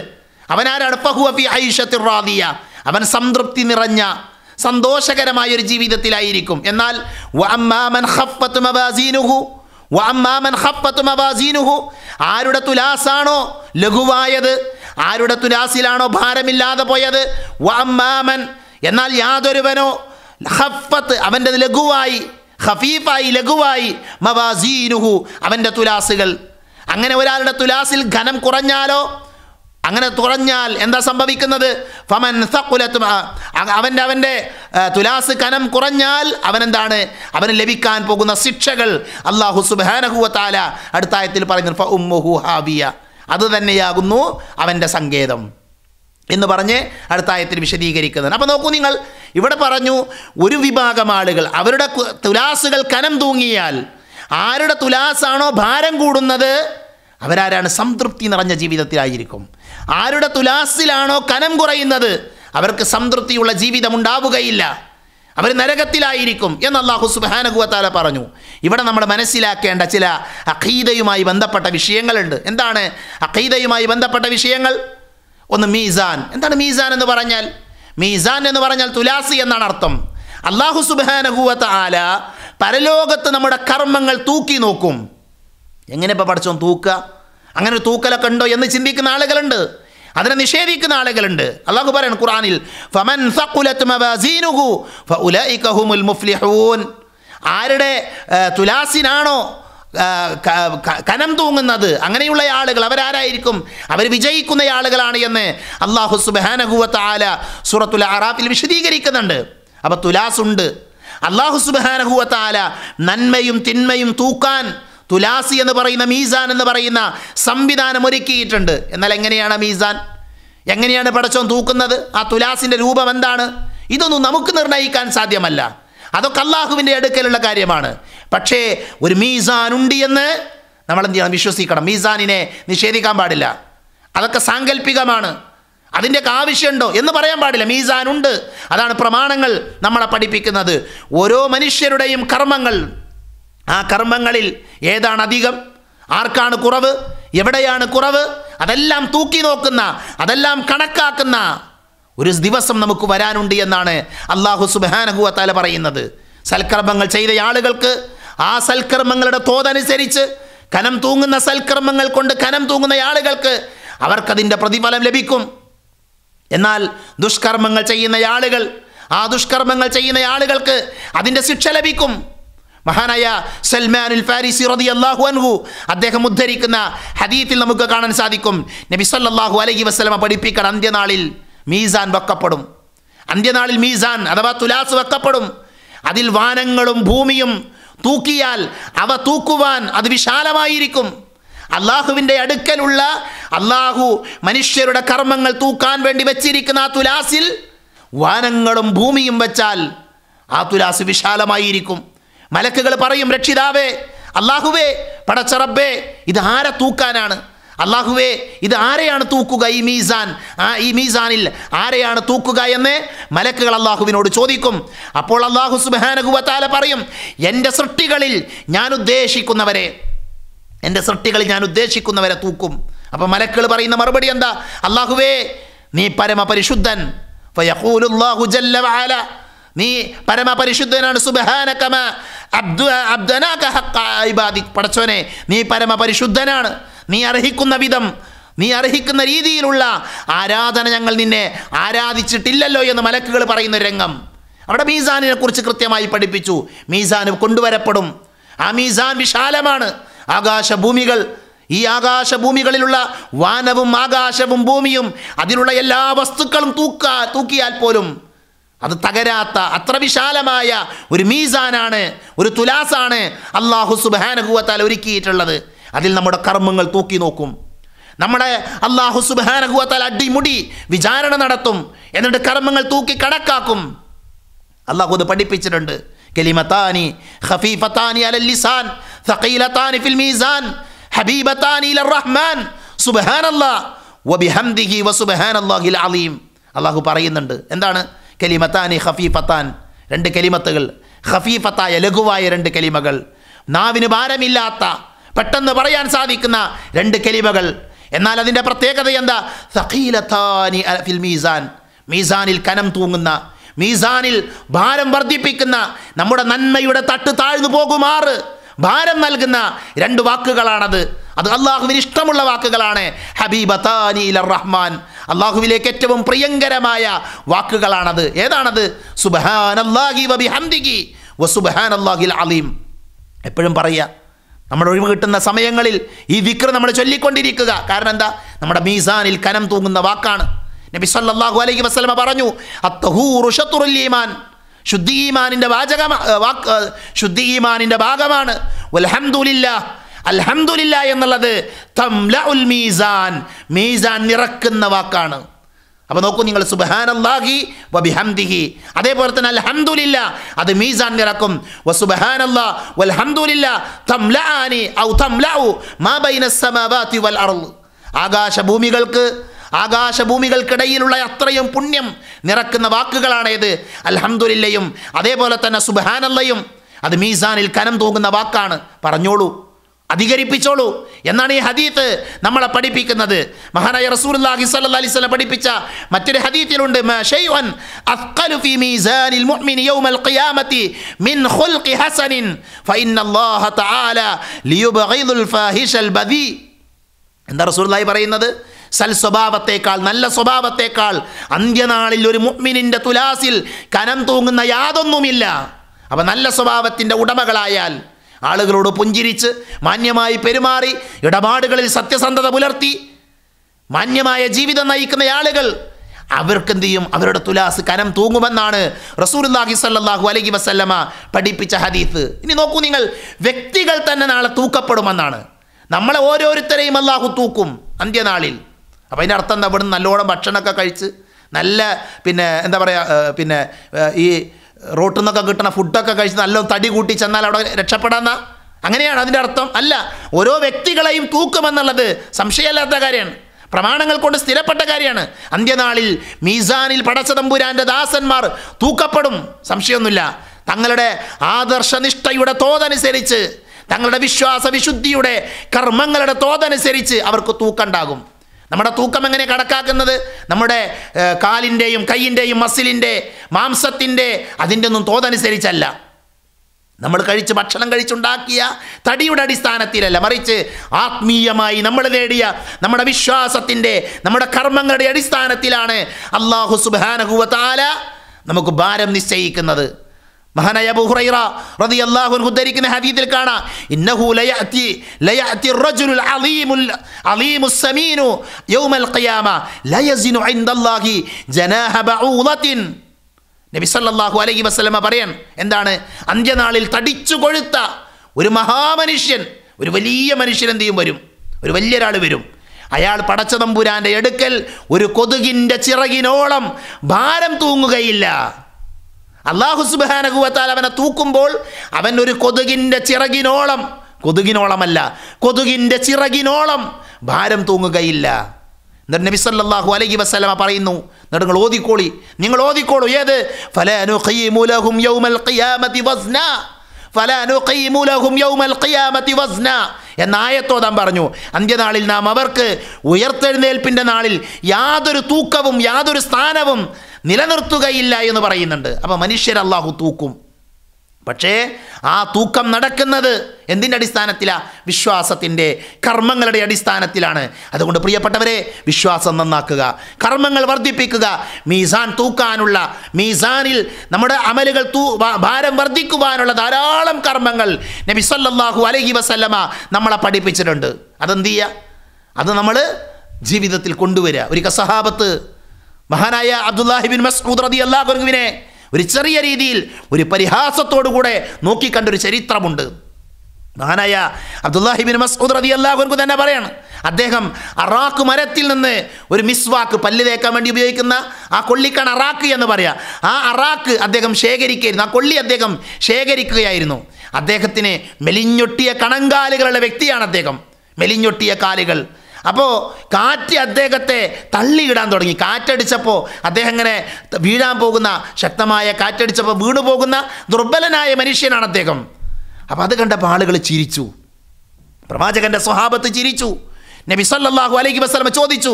അവനാരാണ് ഫഹുവ ഫി ഐഷത്തിൻ റാദിയ അവൻ സംതൃപ്തി നിറഞ്ഞ സന്തോഷകരമായ ഒരു ജീവിതത്തിലായിരിക്കും എന്നാൽ വാമ്മാമൻ ഹപ്പത്തു മബാസീനുഹു ആരുടെ തുലാസാണോ ലഘുവായത് ആരുടെ തുലാസിലാണോ ഭാരമില്ലാതെ പോയത് വമ്മാമൻ എന്നാൽ യാതൊരുവനോ ഹഫത്ത് അവൻ്റെ ലഘുവായി ഹഫീഫായി ലഘുവായി മവാസീനുഹു അവൻ്റെ തുലാസുകൾ അങ്ങനെ ഒരാളുടെ തുലാസിൽ ഘനം കുറഞ്ഞാലോ അങ്ങനെ തുറഞ്ഞാൽ എന്താ സംഭവിക്കുന്നത് ഫമൻ അവൻ്റെ അവൻ്റെ തുലാസ് കനം കുറഞ്ഞാൽ അവനെന്താണ് അവന് ലഭിക്കാൻ പോകുന്ന ശിക്ഷകൾ അള്ളാഹു സുബാനഹുവത്താല അടുത്തായത്തിൽ പറയുന്നു ഫ ഉമ്മുഹു ഹാബിയ അത് തന്നെയാകുന്നു അവൻ്റെ സങ്കേതം എന്ന് പറഞ്ഞ് അടുത്തായത്തിൽ വിശദീകരിക്കുന്നത് അപ്പോൾ നോക്കൂ നിങ്ങൾ ഇവിടെ പറഞ്ഞു ഒരു വിഭാഗം ആളുകൾ അവരുടെ തുലാസുകൾ കനം തൂങ്ങിയാൽ ആരുടെ തുലാസാണോ ഭാരം കൂടുന്നത് അവരാരാണ് സംതൃപ്തി നിറഞ്ഞ ജീവിതത്തിലായിരിക്കും ആരുടെ തുലാസിലാണോ കനം കുറയുന്നത് അവർക്ക് സംതൃപ്തിയുള്ള ജീവിതം ഉണ്ടാവുകയില്ല അവർ നരകത്തിലായിരിക്കും എന്ന് അള്ളാഹു സുബാനകുവത്താല പറഞ്ഞു ഇവിടെ നമ്മൾ മനസ്സിലാക്കേണ്ട ചില അഖീദയുമായി ബന്ധപ്പെട്ട വിഷയങ്ങളുണ്ട് എന്താണ് അഖീദയുമായി ബന്ധപ്പെട്ട വിഷയങ്ങൾ ഒന്ന് മീസാൻ എന്താണ് മീസാൻ എന്ന് പറഞ്ഞാൽ മീസാൻ എന്ന് പറഞ്ഞാൽ തുലാസി എന്നാണ് അർത്ഥം അള്ളാഹു സുബാനഹുവത്ത് ആല പരലോകത്ത് നമ്മുടെ കർമ്മങ്ങൾ തൂക്കി നോക്കും എങ്ങനെ ഇപ്പോൾ പഠിച്ചോ തൂക്കുക അങ്ങനെ ഒരു തൂക്കലൊക്കെ ഉണ്ടോ എന്ന് ചിന്തിക്കുന്ന ആളുകളുണ്ട് അതിനെ നിഷേധിക്കുന്ന ആളുകളുണ്ട് അള്ളാഹു പറയാണ് ഖുറാനിൽ ഫമൻ ആരുടെ തുലാസിനാണോ കനം തൂങ്ങുന്നത് അങ്ങനെയുള്ള ആളുകൾ അവരാരായിരിക്കും അവർ വിജയിക്കുന്ന ആളുകളാണ് എന്ന് അള്ളാഹു സുബാനഹുവത്ത് ആല സൂറത്തുൽ അറാഫിൽ വിശദീകരിക്കുന്നുണ്ട് അപ്പോൾ ഉണ്ട് അള്ളാഹു സുബാനഹുവത്ത് ആല നന്മയും തിന്മയും തൂക്കാൻ തുലാസി എന്ന് പറയുന്ന മീസാൻ എന്ന് പറയുന്ന സംവിധാനം ഒരുക്കിയിട്ടുണ്ട് എന്നാൽ എങ്ങനെയാണ് മീസാൻ എങ്ങനെയാണ് പടച്ചോൻ തൂക്കുന്നത് ആ തുലാസിൻ്റെ രൂപം എന്താണ് ഇതൊന്നും നമുക്ക് നിർണ്ണയിക്കാൻ സാധ്യമല്ല അതൊക്കെ അള്ളാഹുവിൻ്റെ അടുക്കലുള്ള കാര്യമാണ് പക്ഷേ ഒരു മീസാൻ ഉണ്ട് എന്ന് നമ്മൾ എന്ത് ചെയ്യണം വിശ്വസിക്കണം മീസാനിനെ നിഷേധിക്കാൻ പാടില്ല അതൊക്കെ സാങ്കല്പികമാണ് അതിൻ്റെയൊക്കെ ആവശ്യമുണ്ടോ എന്ന് പറയാൻ പാടില്ല മീസാനുണ്ട് അതാണ് പ്രമാണങ്ങൾ നമ്മളെ പഠിപ്പിക്കുന്നത് ഓരോ മനുഷ്യരുടെയും കർമ്മങ്ങൾ ആ കർമ്മങ്ങളിൽ ഏതാണ് അധികം ആർക്കാണ് കുറവ് എവിടെയാണ് കുറവ് അതെല്ലാം തൂക്കി നോക്കുന്ന അതെല്ലാം കണക്കാക്കുന്ന ഒരു ദിവസം നമുക്ക് വരാനുണ്ട് എന്നാണ് അള്ളാഹു സുബാനഹുവത്താല പറയുന്നത് സൽക്കർമ്മങ്ങൾ ചെയ്ത ആളുകൾക്ക് ആ സൽക്കർമ്മങ്ങളുടെ തോതനുസരിച്ച് കനം തൂങ്ങുന്ന സൽക്കർമ്മങ്ങൾ കൊണ്ട് കനം തൂങ്ങുന്ന ആളുകൾക്ക് അവർക്കതിൻ്റെ പ്രതിഫലം ലഭിക്കും എന്നാൽ ദുഷ്കർമ്മങ്ങൾ ചെയ്യുന്ന ആളുകൾ ആ ദുഷ്കർമ്മങ്ങൾ ചെയ്യുന്ന ആളുകൾക്ക് അതിൻ്റെ ശിക്ഷ ലഭിക്കും മഹാനായ സൽമാൻ ഉൽ ഫാരിസി റതി അള്ളാഹു അൻഹു അദ്ദേഹം ഉദ്ധരിക്കുന്ന ഹദീത്തിൽ നമുക്ക് കാണാൻ സാധിക്കും നബി സല്ലാഹു അലൈഹി വസ്ലമ പഠിപ്പിക്കാൻ അന്ത്യനാളിൽ മീസാൻ വെക്കപ്പെടും അന്ത്യനാളിൽ മീസാൻ അഥവാ തുലാസ് വെക്കപ്പെടും അതിൽ വാനങ്ങളും ഭൂമിയും തൂക്കിയാൽ അവ തൂക്കുവാൻ അത് വിശാലമായിരിക്കും അള്ളാഹുവിൻ്റെ അടുക്കലുള്ള അള്ളാഹു മനുഷ്യരുടെ കർമ്മങ്ങൾ തൂക്കാൻ വേണ്ടി വെച്ചിരിക്കുന്ന ആ തുലാസിൽ വാനങ്ങളും ഭൂമിയും വെച്ചാൽ ആ തുലാസ് വിശാലമായിരിക്കും മലക്കുകൾ പറയും രക്ഷിതാവേ അള്ളാഹുവേ പടച്ചറബേ ഇത് ആരെ തൂക്കാനാണ് അള്ളാഹുവേ ഇത് ആരെയാണ് തൂക്കുക ഈ മീസാൻ ആ ഈ മീസാനിൽ ആരെയാണ് തൂക്കുക എന്ന് മലക്കുകൾ അള്ളാഹുവിനോട് ചോദിക്കും അപ്പോൾ അള്ളാഹു സുബാനകുവത്താല പറയും എൻ്റെ സൃഷ്ടികളിൽ ഞാൻ ഉദ്ദേശിക്കുന്നവരെ എൻ്റെ സൃഷ്ടികളിൽ ഞാൻ ഉദ്ദേശിക്കുന്നവരെ തൂക്കും അപ്പോൾ മലക്കുകൾ പറയുന്ന മറുപടി എന്താ അള്ളാഹുവേ നീ പരമപരിശുദ്ധൻ ഫയഖൂലുല്ലാഹു നീ പരമപരിശുദ്ധനാണ് സുബഹാനക്കമ അബ്ദു അബ്ദനാക്കി പടച്ചോനെ നീ പരമപരിശുദ്ധനാണ് നീ അർഹിക്കുന്ന വിധം നീ അർഹിക്കുന്ന രീതിയിലുള്ള ആരാധന ഞങ്ങൾ നിന്നെ ആരാധിച്ചിട്ടില്ലല്ലോ എന്ന് മലക്കുകൾ പറയുന്ന രംഗം അവിടെ മീസാനിനെ കുറിച്ച് കൃത്യമായി പഠിപ്പിച്ചു മീസാന് കൊണ്ടുവരപ്പെടും ആ മീസാൻ വിശാലമാണ് ആകാശഭൂമികൾ ഈ ആകാശഭൂമികളിലുള്ള വാനവും ആകാശവും ഭൂമിയും അതിലുള്ള എല്ലാ വസ്തുക്കളും തൂക്ക തൂക്കിയാൽ പോലും അത് തകരാത്ത അത്ര വിശാലമായ ഒരു മീസാനാണ് ഒരു തുലാസാണ് അള്ളാഹു സുബാനഹുവത്താൽ ഒരുക്കിയിട്ടുള്ളത് അതിൽ നമ്മുടെ കർമ്മങ്ങൾ തൂക്കി നോക്കും നമ്മുടെ അള്ളാഹു സുബാനഹുവത്താൽ അടിമുടി വിചാരണ നടത്തും എന്നിട്ട് കർമ്മങ്ങൾ തൂക്കി കണക്കാക്കും അള്ളാഹു അത് പഠിപ്പിച്ചിട്ടുണ്ട് കലിമത്താനി ഹഫീഫത്താനി അലൽ ലിസാൻ ഫിൽ മീസാൻ ഹബീബത്താനി റഹ്മാൻ സുബഹാനല്ലാ അള്ളാഹ് അലീം അള്ളാഹു പറയുന്നുണ്ട് എന്താണ് കലിമത്താനി ഹഫീഫത്താൻ രണ്ട് കലിമത്തുകൾ ഹഫീഫത്തായ ലഘുവായ രണ്ട് കലിമകൾ നാവിന് ഭാരമില്ലാത്ത പെട്ടെന്ന് പറയാൻ സാധിക്കുന്ന രണ്ട് കലിമകൾ എന്നാൽ അതിൻ്റെ പ്രത്യേകത എന്താ സഖീലത്താനി ഫിൽ മീസാൻ മീസാനിൽ കനം തൂങ്ങുന്ന മീസാനിൽ ഭാരം വർദ്ധിപ്പിക്കുന്ന നമ്മുടെ നന്മയുടെ തട്ട് താഴ്ന്നു പോകുമാറ് ഭാരം നൽകുന്ന രണ്ട് വാക്കുകളാണത് അത് അള്ളാഹുവിന് ഇഷ്ടമുള്ള വാക്കുകളാണ് ഹബീബത്താനി റഹ്മാൻ അള്ളാഹുവിലേക്ക് ഏറ്റവും പ്രിയങ്കരമായ വാക്കുകളാണത് ഏതാണത് സുബഹാൻ അള്ളാഹി വബി ഹംദിഗി വ സുബഹാൻ അള്ളാഹിൽ അലീം എപ്പോഴും പറയുക നമ്മൾ ഒഴിവ് കിട്ടുന്ന സമയങ്ങളിൽ ഈ വിക്ര നമ്മൾ ചൊല്ലിക്കൊണ്ടിരിക്കുക കാരണം എന്താ നമ്മുടെ മീസാനിൽ കനം തൂങ്ങുന്ന വാക്കാണ് നബി സല്ലാഹു അലൈഹി വസ്ലമ പറഞ്ഞു ഷത്റുൽ ഈമാൻ ശുദ്ധി ഈമാനിൻ്റെ വാചക വാക്ക് ശുദ്ധി ഈമാനിൻ്റെ ഭാഗമാണ് വൽഹംദുലില്ല അൽഹംദുലില്ല എന്നുള്ളത് തംല ഉൽ മീസാൻ മീസാൻ നിറക്കുന്ന വാക്കാണ് അപ്പോൾ നോക്കൂ നിങ്ങൾ സുബഹാനല്ലാഹി വബിഹംദിഹി അതേപോലെ തന്നെ അൽഹംദുലില്ല അത് മീസാൻ നിറക്കും വ സുബഹാനല്ലാ വൽഹംദുലില്ല ഔ തംലഉ മാ ബൈന സമാവാതി വൽ അർള് ആകാശഭൂമികൾക്ക് ആകാശഭൂമികൾക്കിടയിലുള്ള അത്രയും പുണ്യം നിറക്കുന്ന വാക്കുകളാണേത് അൽഹംദുലില്ലയും അതേപോലെ തന്നെ സുബഹാനല്ലയും അത് മീസാനിൽ കനം തൂങ്ങുന്ന വാക്കാണ് പറഞ്ഞോളൂ അധികരിപ്പിച്ചോളൂ എന്നാണ് ഈ ഹദീത്ത് നമ്മളെ പഠിപ്പിക്കുന്നത് മഹാനായ റസൂലി അലൈഹി പഠിപ്പിച്ച മറ്റൊരു ഹദീത്തിലുണ്ട് എന്താ റസൂർ പറയുന്നത് സൽ സ്വഭാവത്തേക്കാൾ നല്ല സ്വഭാവത്തേക്കാൾ അന്ത്യനാളിൽ ഒരു മുഹ്മിനിൻ്റെ തുലാസിൽ കനം തൂങ്ങുന്ന യാതൊന്നുമില്ല അപ്പം നല്ല സ്വഭാവത്തിൻ്റെ ഉടമകളായാൽ ആളുകളോട് പുഞ്ചിരിച്ച് മാന്യമായി പെരുമാറി ഇടപാടുകളിൽ സത്യസന്ധത പുലർത്തി മാന്യമായ ജീവിതം നയിക്കുന്ന ആളുകൾ അവർക്കെന്ത് ചെയ്യും അവരുടെ തുലാസ് കനം തൂങ്ങുമെന്നാണ് റസൂർലാഹി സല്ലാഹു അലൈഹി വസ്ല്ലമ പഠിപ്പിച്ച ഹദീസ് ഇനി നോക്കൂ നിങ്ങൾ വ്യക്തികൾ തന്നെ നാളെ തൂക്കപ്പെടുമെന്നാണ് നമ്മളെ ഓരോരുത്തരെയും അള്ളാഹു തൂക്കും അന്ത്യനാളിൽ അപ്പോൾ അതിൻ്റെ അർത്ഥം എന്താ ഇവിടുന്ന് നല്ലോണം ഭക്ഷണമൊക്കെ കഴിച്ച് നല്ല പിന്നെ എന്താ പറയുക പിന്നെ ഈ റോട്ടിൽ നിന്നൊക്കെ കിട്ടുന്ന ഫുഡൊക്കെ കഴിച്ച് നല്ലോണം തടി കൂട്ടി ചെന്നാൽ അവിടെ രക്ഷപ്പെടാന്ന അങ്ങനെയാണ് അതിൻ്റെ അർത്ഥം അല്ല ഓരോ വ്യക്തികളെയും തൂക്കുമെന്നുള്ളത് സംശയമല്ലാത്ത കാര്യമാണ് പ്രമാണങ്ങൾ കൊണ്ട് സ്ഥിരപ്പെട്ട കാര്യമാണ് അന്ത്യനാളിൽ മീസാനിൽ പടച്ചതമ്പുരാൻ്റെ ദാസന്മാർ തൂക്കപ്പെടും സംശയമൊന്നുമില്ല തങ്ങളുടെ ആദർശനിഷ്ഠയുടെ തോതനുസരിച്ച് തങ്ങളുടെ വിശ്വാസ വിശുദ്ധിയുടെ കർമ്മങ്ങളുടെ തോതനുസരിച്ച് അവർക്ക് തൂക്കണ്ടാകും നമ്മുടെ തൂക്കം എങ്ങനെ കണക്കാക്കുന്നത് നമ്മുടെ കാലിൻ്റെയും കൈയിൻ്റെയും മസിലിൻ്റെ മാംസത്തിൻ്റെ അതിൻ്റെ ഒന്നും തോതനുസരിച്ചല്ല നമ്മൾ കഴിച്ച് ഭക്ഷണം കഴിച്ചുണ്ടാക്കിയ തടിയുടെ അടിസ്ഥാനത്തിലല്ല മറിച്ച് ആത്മീയമായി നമ്മൾ നേടിയ നമ്മുടെ വിശ്വാസത്തിൻ്റെ നമ്മുടെ കർമ്മങ്ങളുടെ അടിസ്ഥാനത്തിലാണ് അള്ളാഹു സുബാനഹുവ താല നമുക്ക് ഭാരം നിശ്ചയിക്കുന്നത് മഹാനായ അബൂ ഹുറൈറ റളിയല്ലാഹു അൻഹു ധരിക്കുന്ന ഹദീസിൽ കാണാം ഇന്നഹു ലയഅതി ലയഅതി റജുലുൽ അലീമുൽ العظيم സമീനു യൗമൽ ഖിയാമ ലയസിനു ഇൻദല്ലാഹി ജനാഹ ബഊലതിൻ നബി സല്ലല്ലാഹു അലൈഹി വസല്ലമ പറയാൻ എന്താണ് അന്ത്യനാളിൽ തടിച്ചു കൊഴുത്ത ഒരു മഹാമനുഷ്യൻ ഒരു വലിയ മനുഷ്യൻ എന്ത് ചെയ്യും വരും ഒരു വലിയ ഒരാൾ വരും അയാൾ പടച്ചതമ്പുരാൻ്റെ എടുക്കൽ ഒരു കൊതുകിൻ്റെ ചിറകിനോളം ഭാരം തൂങ്ങുകയില്ല അള്ളാഹു സുബാനകുവത്താൽ അവനെ തൂക്കുമ്പോൾ അവൻ ഒരു കൊതുകിൻ്റെ ചിറകിനോളം കൊതുകിനോളമല്ല കൊതുകിൻ്റെ ചിറകിനോളം ഭാരം തൂങ്ങുകയില്ല എന്നിട്ട് നബി സല്ലാഹു അലൈഹി വസ്ലമ പറയുന്നു എന്നിട്ട് നിങ്ങൾ ഓതിക്കോളി നിങ്ങൾ ഓതിക്കോളൂ ഏത് ഫല യൗമൽ ഖിയാമതി വസ്ന എന്നായത്തോതാൻ പറഞ്ഞു അന്ത്യനാളിൽ നാം അവർക്ക് ഉയർത്തെഴുന്നേൽപ്പിൻ്റെ നാളിൽ യാതൊരു തൂക്കവും യാതൊരു സ്ഥാനവും നിലനിർത്തുകയില്ല എന്ന് പറയുന്നുണ്ട് അപ്പോൾ മനുഷ്യരല്ലാഹു തൂക്കും പക്ഷേ ആ തൂക്കം നടക്കുന്നത് എന്തിൻ്റെ അടിസ്ഥാനത്തിലാണ് വിശ്വാസത്തിൻ്റെ കർമ്മങ്ങളുടെ അടിസ്ഥാനത്തിലാണ് അതുകൊണ്ട് പ്രിയപ്പെട്ടവരെ വിശ്വാസം നന്നാക്കുക കർമ്മങ്ങൾ വർദ്ധിപ്പിക്കുക മീസാൻ തൂക്കാനുള്ള മീസാനിൽ നമ്മുടെ അമലുകൾ തൂ ഭാരം വർദ്ധിക്കുവാനുള്ള ധാരാളം കർമ്മങ്ങൾ നബി സല്ലാഹു അലഹി വസല്ലമ നമ്മളെ പഠിപ്പിച്ചിട്ടുണ്ട് അതെന്ത് ചെയ്യുക അത് നമ്മൾ ജീവിതത്തിൽ കൊണ്ടുവരിക ഒരിക്കൽ സഹാബത്ത് മഹാനായ അബ്ദുല്ലാഹിബിൻ മസ്ഊദ് റതി അള്ളാഹുവിനെ ഒരു ചെറിയ രീതിയിൽ ഒരു പരിഹാസത്തോടുകൂടെ നോക്കിക്കണ്ടൊരു ചരിത്രമുണ്ട് മഹാനായ അബ്ദുല്ലാഹിബിൻ മസ്ഊദ് റതി അൻഹു തന്നെ പറയാണ് അദ്ദേഹം അറാക്ക് മരത്തിൽ നിന്ന് ഒരു മിസ്വാക്ക് പല്ല് തേക്കാൻ വേണ്ടി ഉപയോഗിക്കുന്ന ആ കൊള്ളിക്കാണ് അറാക്ക് എന്ന് പറയാം ആ അറാക്ക് അദ്ദേഹം ശേഖരിക്കുകയായിരുന്നു ആ കൊള്ളി അദ്ദേഹം ശേഖരിക്കുകയായിരുന്നു അദ്ദേഹത്തിന് മെലിഞ്ഞൊട്ടിയ കണങ്കാലുകളുള്ള വ്യക്തിയാണ് അദ്ദേഹം മെലിഞ്ഞൊട്ടിയ കാലുകൾ അപ്പോൾ കാറ്റ് അദ്ദേഹത്തെ തള്ളിയിടാൻ തുടങ്ങി കാറ്റടിച്ചപ്പോൾ അദ്ദേഹം ഇങ്ങനെ വീഴാൻ പോകുന്ന ശക്തമായ കാറ്റടിച്ചപ്പോൾ വീണു പോകുന്ന ദുർബലനായ മനുഷ്യനാണ് അദ്ദേഹം അപ്പോൾ അത് കണ്ടപ്പോൾ ആളുകൾ ചിരിച്ചു പ്രവാചകന്റെ സ്വഭാവത്ത് ചിരിച്ചു നബി സല്ലാഹു അലൈഹി വസ്ലമ ചോദിച്ചു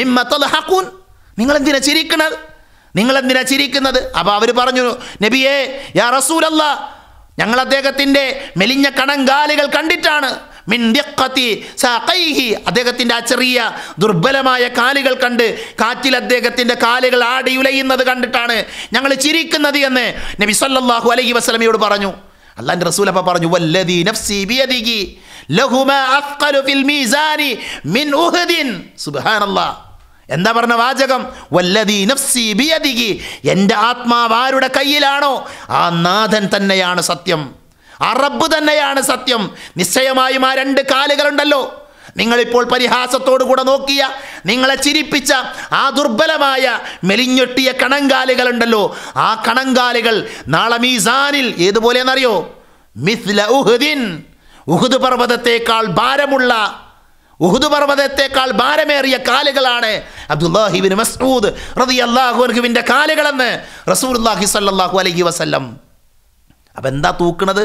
മിമ്മ നിങ്ങളെന്തിനാ ചിരിക്കുന്നത് നിങ്ങളെന്തിനാ ചിരിക്കുന്നത് അപ്പോൾ അവർ പറഞ്ഞു നബിയേ യാ റസൂലല്ല ഞങ്ങൾ അദ്ദേഹത്തിൻ്റെ മെലിഞ്ഞ കണങ്കാലുകൾ കണ്ടിട്ടാണ് മിൻ സാഖൈഹി അദ്ദേഹത്തിൻ്റെ ആ ചെറിയ ദുർബലമായ കാലുകൾ കണ്ട് കാറ്റിൽ അദ്ദേഹത്തിൻ്റെ കാലുകൾ ആടി ഉലയുന്നത് കണ്ടിട്ടാണ് ഞങ്ങൾ ചിരിക്കുന്നത് എന്ന് നബി സല്ലല്ലാഹു അലൈഹി വസല്ലമയോട് പറഞ്ഞു അള്ളാൻ്റെ റസൂൽ അപ്പം പറഞ്ഞു വല്ലതി നഫ്സി ബിയദിഹി ലഹുമാ അഫ്ഖലു ഫിൽ മീസാനി മിൻ ഉഹദിൻ സുബ്ഹാനല്ലാഹ് എന്താ പറഞ്ഞ വാചകം വല്ലതി നഫ്സി ബിയദിഹി എൻ്റെ ആത്മാവ് ആരുടെ കയ്യിലാണോ ആ നാഥൻ തന്നെയാണ് സത്യം അറബ് തന്നെയാണ് സത്യം നിശ്ചയമായും ആ രണ്ട് കാലുകളുണ്ടല്ലോ നിങ്ങളിപ്പോൾ പരിഹാസത്തോടുകൂടെ നോക്കിയ നിങ്ങളെ ചിരിപ്പിച്ച ആ ദുർബലമായ മെലിഞ്ഞൊട്ടിയ കണങ്കാലുകളുണ്ടല്ലോ ആ കണങ്കാലുകൾ നാളെ മീസാനിൽ ഏതുപോലെ എന്നറിയോ മിസ്ല ഉഹുദിൻ ഉഹുദ് പർവ്വതത്തേക്കാൾ ഭാരമുള്ള ഉഹുദ് പർവ്വതത്തേക്കാൾ ഭാരമേറിയ കാലുകളാണ് അബ്ദുല്ലാഹിബിൻ മസ്ഊദ് റതിയല്ലാഹുവിൻ്റെ കാലുകളെന്ന് റസൂൽ അല്ലാഹി സല്ലാഹു അലഹി വസ്ല്ലം അപ്പം എന്താ തൂക്കുന്നത്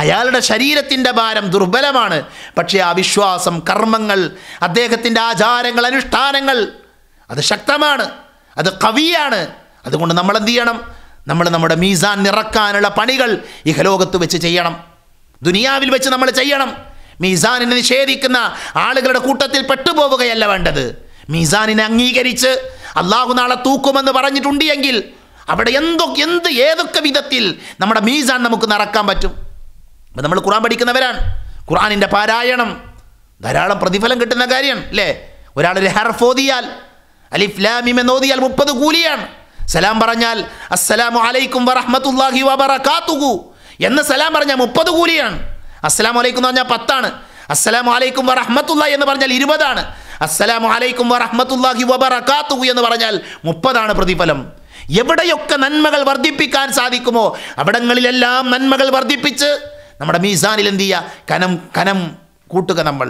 അയാളുടെ ശരീരത്തിൻ്റെ ഭാരം ദുർബലമാണ് പക്ഷേ ആ വിശ്വാസം കർമ്മങ്ങൾ അദ്ദേഹത്തിൻ്റെ ആചാരങ്ങൾ അനുഷ്ഠാനങ്ങൾ അത് ശക്തമാണ് അത് കവിയാണ് അതുകൊണ്ട് നമ്മൾ എന്ത് ചെയ്യണം നമ്മൾ നമ്മുടെ മീസാൻ നിറക്കാനുള്ള പണികൾ ഇഹലോകത്ത് വെച്ച് ചെയ്യണം ദുനിയാവിൽ വെച്ച് നമ്മൾ ചെയ്യണം മീസാനിനെ നിഷേധിക്കുന്ന ആളുകളുടെ കൂട്ടത്തിൽ പെട്ടുപോവുകയല്ല വേണ്ടത് മീസാനിനെ അംഗീകരിച്ച് അള്ളാഹു നാളെ തൂക്കുമെന്ന് പറഞ്ഞിട്ടുണ്ട് എങ്കിൽ അവിടെ എന്തൊക്കെ എന്ത് ഏതൊക്കെ വിധത്തിൽ നമ്മുടെ മീസാൻ നമുക്ക് നിറക്കാൻ പറ്റും അപ്പം നമ്മൾ ഖുറാൻ പഠിക്കുന്നവരാണ് ഖുറാനിൻ്റെ പാരായണം ധാരാളം പ്രതിഫലം കിട്ടുന്ന കാര്യമാണ് അല്ലേ ഒരാളൊരു ഹർഫ് ഓതിയാൽ അലിഫ് ലാമിം എന്ന് ഓതിയാൽ മുപ്പത് കൂലിയാണ് സലാം പറഞ്ഞാൽ അസ്സലാമു അലൈക്കും വറഹമത്തുല്ലാഹി വബറകാത്തുഹു എന്ന സലാം പറഞ്ഞാൽ മുപ്പത് കൂലിയാണ് അസ്സലാമു അലൈക്കും എന്ന് പറഞ്ഞാൽ പത്താണ് അസ്സലാമു അലൈക്കും വറഹമത്തുള്ള എന്ന് പറഞ്ഞാൽ ഇരുപതാണ് അസ്സലാമു അലൈക്കും വറഹമത്തുല്ലാഹി വബറകാത്തുഹു എന്ന് പറഞ്ഞാൽ മുപ്പതാണ് പ്രതിഫലം എവിടെയൊക്കെ നന്മകൾ വർദ്ധിപ്പിക്കാൻ സാധിക്കുമോ അവിടങ്ങളിലെല്ലാം നന്മകൾ വർദ്ധിപ്പിച്ച് നമ്മുടെ മീസാനിൽ എന്ത് ചെയ്യുക കനം കനം കൂട്ടുക നമ്മൾ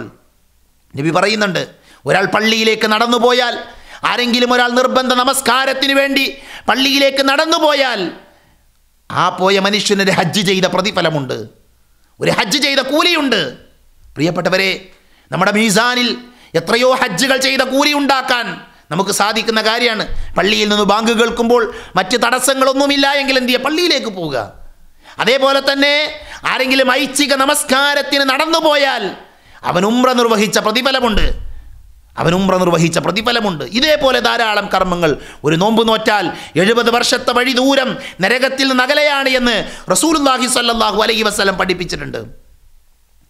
നബി പറയുന്നുണ്ട് ഒരാൾ പള്ളിയിലേക്ക് നടന്നു പോയാൽ ആരെങ്കിലും ഒരാൾ നിർബന്ധ നമസ്കാരത്തിന് വേണ്ടി പള്ളിയിലേക്ക് നടന്നു പോയാൽ ആ പോയ മനുഷ്യനൊരു ഹജ്ജ് ചെയ്ത പ്രതിഫലമുണ്ട് ഒരു ഹജ്ജ് ചെയ്ത കൂലിയുണ്ട് പ്രിയപ്പെട്ടവരെ നമ്മുടെ മീസാനിൽ എത്രയോ ഹജ്ജുകൾ ചെയ്ത കൂലി ഉണ്ടാക്കാൻ നമുക്ക് സാധിക്കുന്ന കാര്യമാണ് പള്ളിയിൽ നിന്ന് ബാങ്ക് കേൾക്കുമ്പോൾ മറ്റ് തടസ്സങ്ങളൊന്നുമില്ല എങ്കിൽ എന്ത് ചെയ്യുക പള്ളിയിലേക്ക് പോവുക അതേപോലെ തന്നെ ആരെങ്കിലും ഐച്ഛിക നമസ്കാരത്തിന് നടന്നു പോയാൽ അവൻ ഉമ്ര നിർവഹിച്ച പ്രതിഫലമുണ്ട് അവൻ ഉമ്ര നിർവഹിച്ച പ്രതിഫലമുണ്ട് ഇതേപോലെ ധാരാളം കർമ്മങ്ങൾ ഒരു നോമ്പ് നോറ്റാൽ എഴുപത് വർഷത്തെ വഴി ദൂരം നരകത്തിൽ അകലെയാണ് എന്ന് റസൂലുല്ലാഹി സല്ലാഹു അലൈഹി വസ്ലം പഠിപ്പിച്ചിട്ടുണ്ട്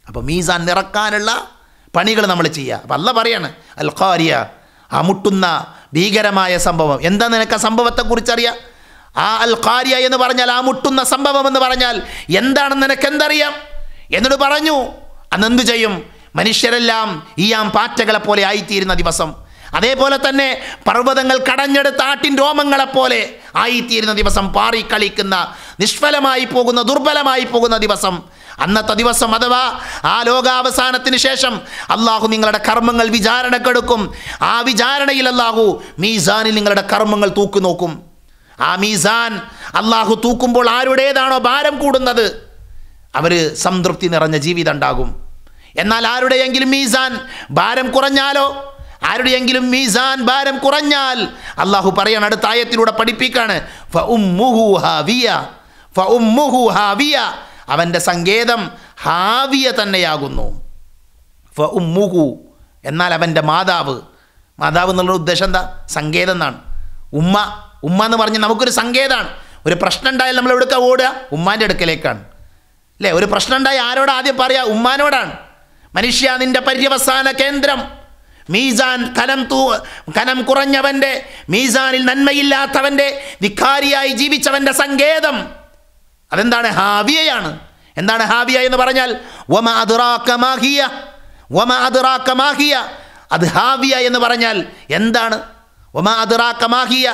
അപ്പോൾ മീസാൻ നിറക്കാനുള്ള പണികൾ നമ്മൾ ചെയ്യുക അപ്പം അല്ല പറയാണ് അൽ ഖാരിയ അമുട്ടുന്ന ഭീകരമായ സംഭവം എന്താ നിനക്ക് ആ സംഭവത്തെക്കുറിച്ചറിയാം ആ അൽ ഖാരിയ എന്ന് പറഞ്ഞാൽ ആ മുട്ടുന്ന സംഭവം എന്ന് പറഞ്ഞാൽ എന്താണെന്ന് നിനക്ക് എന്തറിയാം എന്നോട് പറഞ്ഞു അന്നെന്തു ചെയ്യും മനുഷ്യരെല്ലാം ഈ ആം പാറ്റകളെ പോലെ ആയിത്തീരുന്ന ദിവസം അതേപോലെ തന്നെ പർവ്വതങ്ങൾ കടഞ്ഞെടുത്ത ആട്ടിൻ രോമങ്ങളെപ്പോലെ ആയിത്തീരുന്ന ദിവസം പാറി കളിക്കുന്ന നിഷ്ഫലമായി പോകുന്ന ദുർബലമായി പോകുന്ന ദിവസം അന്നത്തെ ദിവസം അഥവാ ആ ലോകാവസാനത്തിന് ശേഷം അള്ളാഹു നിങ്ങളുടെ കർമ്മങ്ങൾ വിചാരണക്കെടുക്കും ആ വിചാരണയിൽ അള്ളാഹു മീസാനിൽ നിങ്ങളുടെ കർമ്മങ്ങൾ തൂക്കു നോക്കും ആ മീസാൻ അള്ളാഹു തൂക്കുമ്പോൾ ആരുടേതാണോ ഭാരം കൂടുന്നത് അവർ സംതൃപ്തി നിറഞ്ഞ ജീവിതം ഉണ്ടാകും എന്നാൽ ആരുടെയെങ്കിലും മീസാൻ ഭാരം കുറഞ്ഞാലോ ആരുടെയെങ്കിലും മീസാൻ ഭാരം കുറഞ്ഞാൽ അള്ളാഹു പറയാണ് അടുത്ത ആയത്തിലൂടെ പഠിപ്പിക്കാണ് ഫ ഉമ്മുഹു ഹാവിയ ഫ ഉമ്മുഹു ഹാവിയ അവൻ്റെ സങ്കേതം ഹാവിയ തന്നെയാകുന്നു ഫ ഉമ്മുഹു എന്നാൽ അവൻ്റെ മാതാവ് മാതാവ് എന്നുള്ള ഉദ്ദേശം എന്താ സങ്കേതം എന്നാണ് ഉമ്മ ഉമ്മ എന്ന് പറഞ്ഞ് നമുക്കൊരു സങ്കേതമാണ് ഒരു പ്രശ്നം ഉണ്ടായാൽ നമ്മൾ എവിടുക്ക ഓടുക ഉമ്മാൻ്റെ അടുക്കലേക്കാണ് അല്ലേ ഒരു പ്രശ്നം ഉണ്ടായി ആരോട് ആദ്യം പറയുക ഉമ്മാനോടാണ് മനുഷ്യ നിന്റെ പര്യവസാന കേന്ദ്രം മീസാൻ കനം തൂ കനം കുറഞ്ഞവൻ്റെ മീസാനിൽ നന്മയില്ലാത്തവൻ്റെ ധിക്കാരിയായി ജീവിച്ചവൻ്റെ സങ്കേതം അതെന്താണ് ഹാവിയയാണ് എന്താണ് ഹാവിയ എന്ന് പറഞ്ഞാൽ വമ അതുറാക്കമാഹിയ വമ അതുറാക്കമാഹിയ അത് ഹാവിയ എന്ന് പറഞ്ഞാൽ എന്താണ് വമ അതുറാക്കമാഹിയ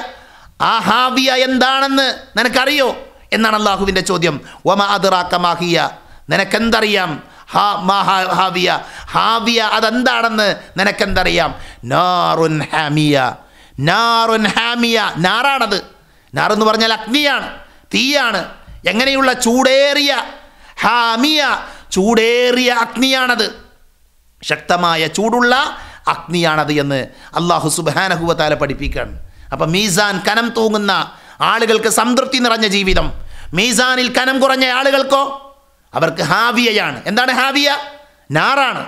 ആ ഹാവിയ എന്താണെന്ന് നിനക്കറിയോ എന്നാണ് അള്ളാഹുവിൻ്റെ ചോദ്യം വമ അതുറാക്കമാഹിയ നിനക്കെന്തറിയാം ഹാ മാ ഹാവിയ ഹാവിയ അതെന്താണെന്ന് നിനക്കെന്തറിയാം നാറുൻ ഹാമിയ നാറുൻ ഹാമിയ നാറാണത് നാറെന്ന് പറഞ്ഞാൽ അഗ്നിയാണ് തീയാണ് എങ്ങനെയുള്ള ചൂടേറിയ ഹാമിയ ചൂടേറിയ അഗ്നിയാണത് ശക്തമായ ചൂടുള്ള അഗ്നിയാണത് എന്ന് അള്ളാഹു സുബാനഹുവത്താല പഠിപ്പിക്കുകയാണ് അപ്പം മീസാൻ കനം തൂങ്ങുന്ന ആളുകൾക്ക് സംതൃപ്തി നിറഞ്ഞ ജീവിതം മീസാനിൽ കനം കുറഞ്ഞ ആളുകൾക്കോ അവർക്ക് ഹാവിയയാണ് എന്താണ് ഹാവിയ നാറാണ്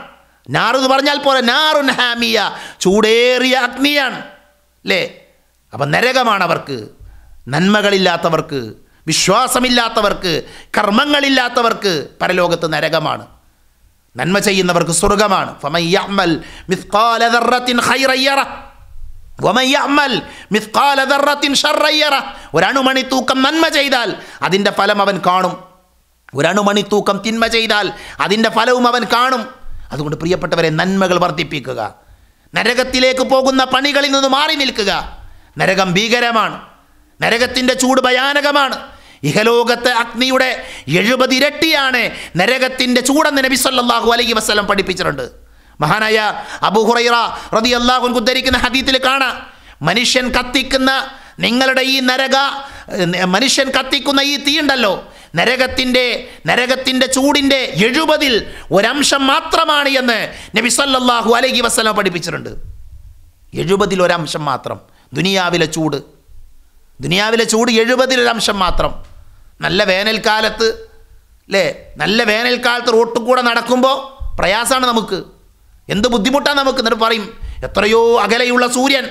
നാറു എന്ന് പറഞ്ഞാൽ പോലെ നാറുൻ ഹാമിയ ചൂടേറിയ അഗ്നിയാണ് അല്ലേ അപ്പം നരകമാണ് അവർക്ക് നന്മകളില്ലാത്തവർക്ക് വിശ്വാസമില്ലാത്തവർക്ക് കർമ്മങ്ങളില്ലാത്തവർക്ക് പരലോകത്ത് നരകമാണ് നന്മ ചെയ്യുന്നവർക്ക് സ്വർഗമാണ് ഒരണുമണി തൂക്കം നന്മ ചെയ്താൽ അതിൻ്റെ ഫലം അവൻ കാണും ഒരണുമണി തൂക്കം തിന്മ ചെയ്താൽ അതിൻ്റെ ഫലവും അവൻ കാണും അതുകൊണ്ട് പ്രിയപ്പെട്ടവരെ നന്മകൾ വർദ്ധിപ്പിക്കുക നരകത്തിലേക്ക് പോകുന്ന പണികളിൽ നിന്ന് മാറി നിൽക്കുക നരകം ഭീകരമാണ് നരകത്തിൻ്റെ ചൂട് ഭയാനകമാണ് ഇഹലോകത്തെ അഗ്നിയുടെ ഇരട്ടിയാണ് നരകത്തിൻ്റെ ചൂടെന്ന് നബി സല്ലാഹു അലൈഹി വസ്ലം പഠിപ്പിച്ചിട്ടുണ്ട് മഹാനായ അബു ഹുറൈറ റതി അള്ളാഹു ഉദ്ധരിക്കുന്ന ഹദീത്തിൽ കാണാം മനുഷ്യൻ കത്തിക്കുന്ന നിങ്ങളുടെ ഈ നരക മനുഷ്യൻ കത്തിക്കുന്ന ഈ തീയുണ്ടല്ലോ നരകത്തിൻ്റെ നരകത്തിൻ്റെ ചൂടിൻ്റെ എഴുപതിൽ ഒരംശം മാത്രമാണ് എന്ന് നബി സല്ലാഹു അലൈഹി വസ്ലം പഠിപ്പിച്ചിട്ടുണ്ട് എഴുപതിൽ ഒരംശം മാത്രം ദുനിയാവിലെ ചൂട് ദുനിയാവിലെ ചൂട് എഴുപതിലൊരംശം മാത്രം നല്ല വേനൽക്കാലത്ത് അല്ലേ നല്ല വേനൽക്കാലത്ത് റോട്ടിൽ കൂടെ നടക്കുമ്പോൾ പ്രയാസമാണ് നമുക്ക് എന്ത് ബുദ്ധിമുട്ടാണ് നമുക്ക് എന്നിട്ട് പറയും എത്രയോ അകലെയുള്ള സൂര്യൻ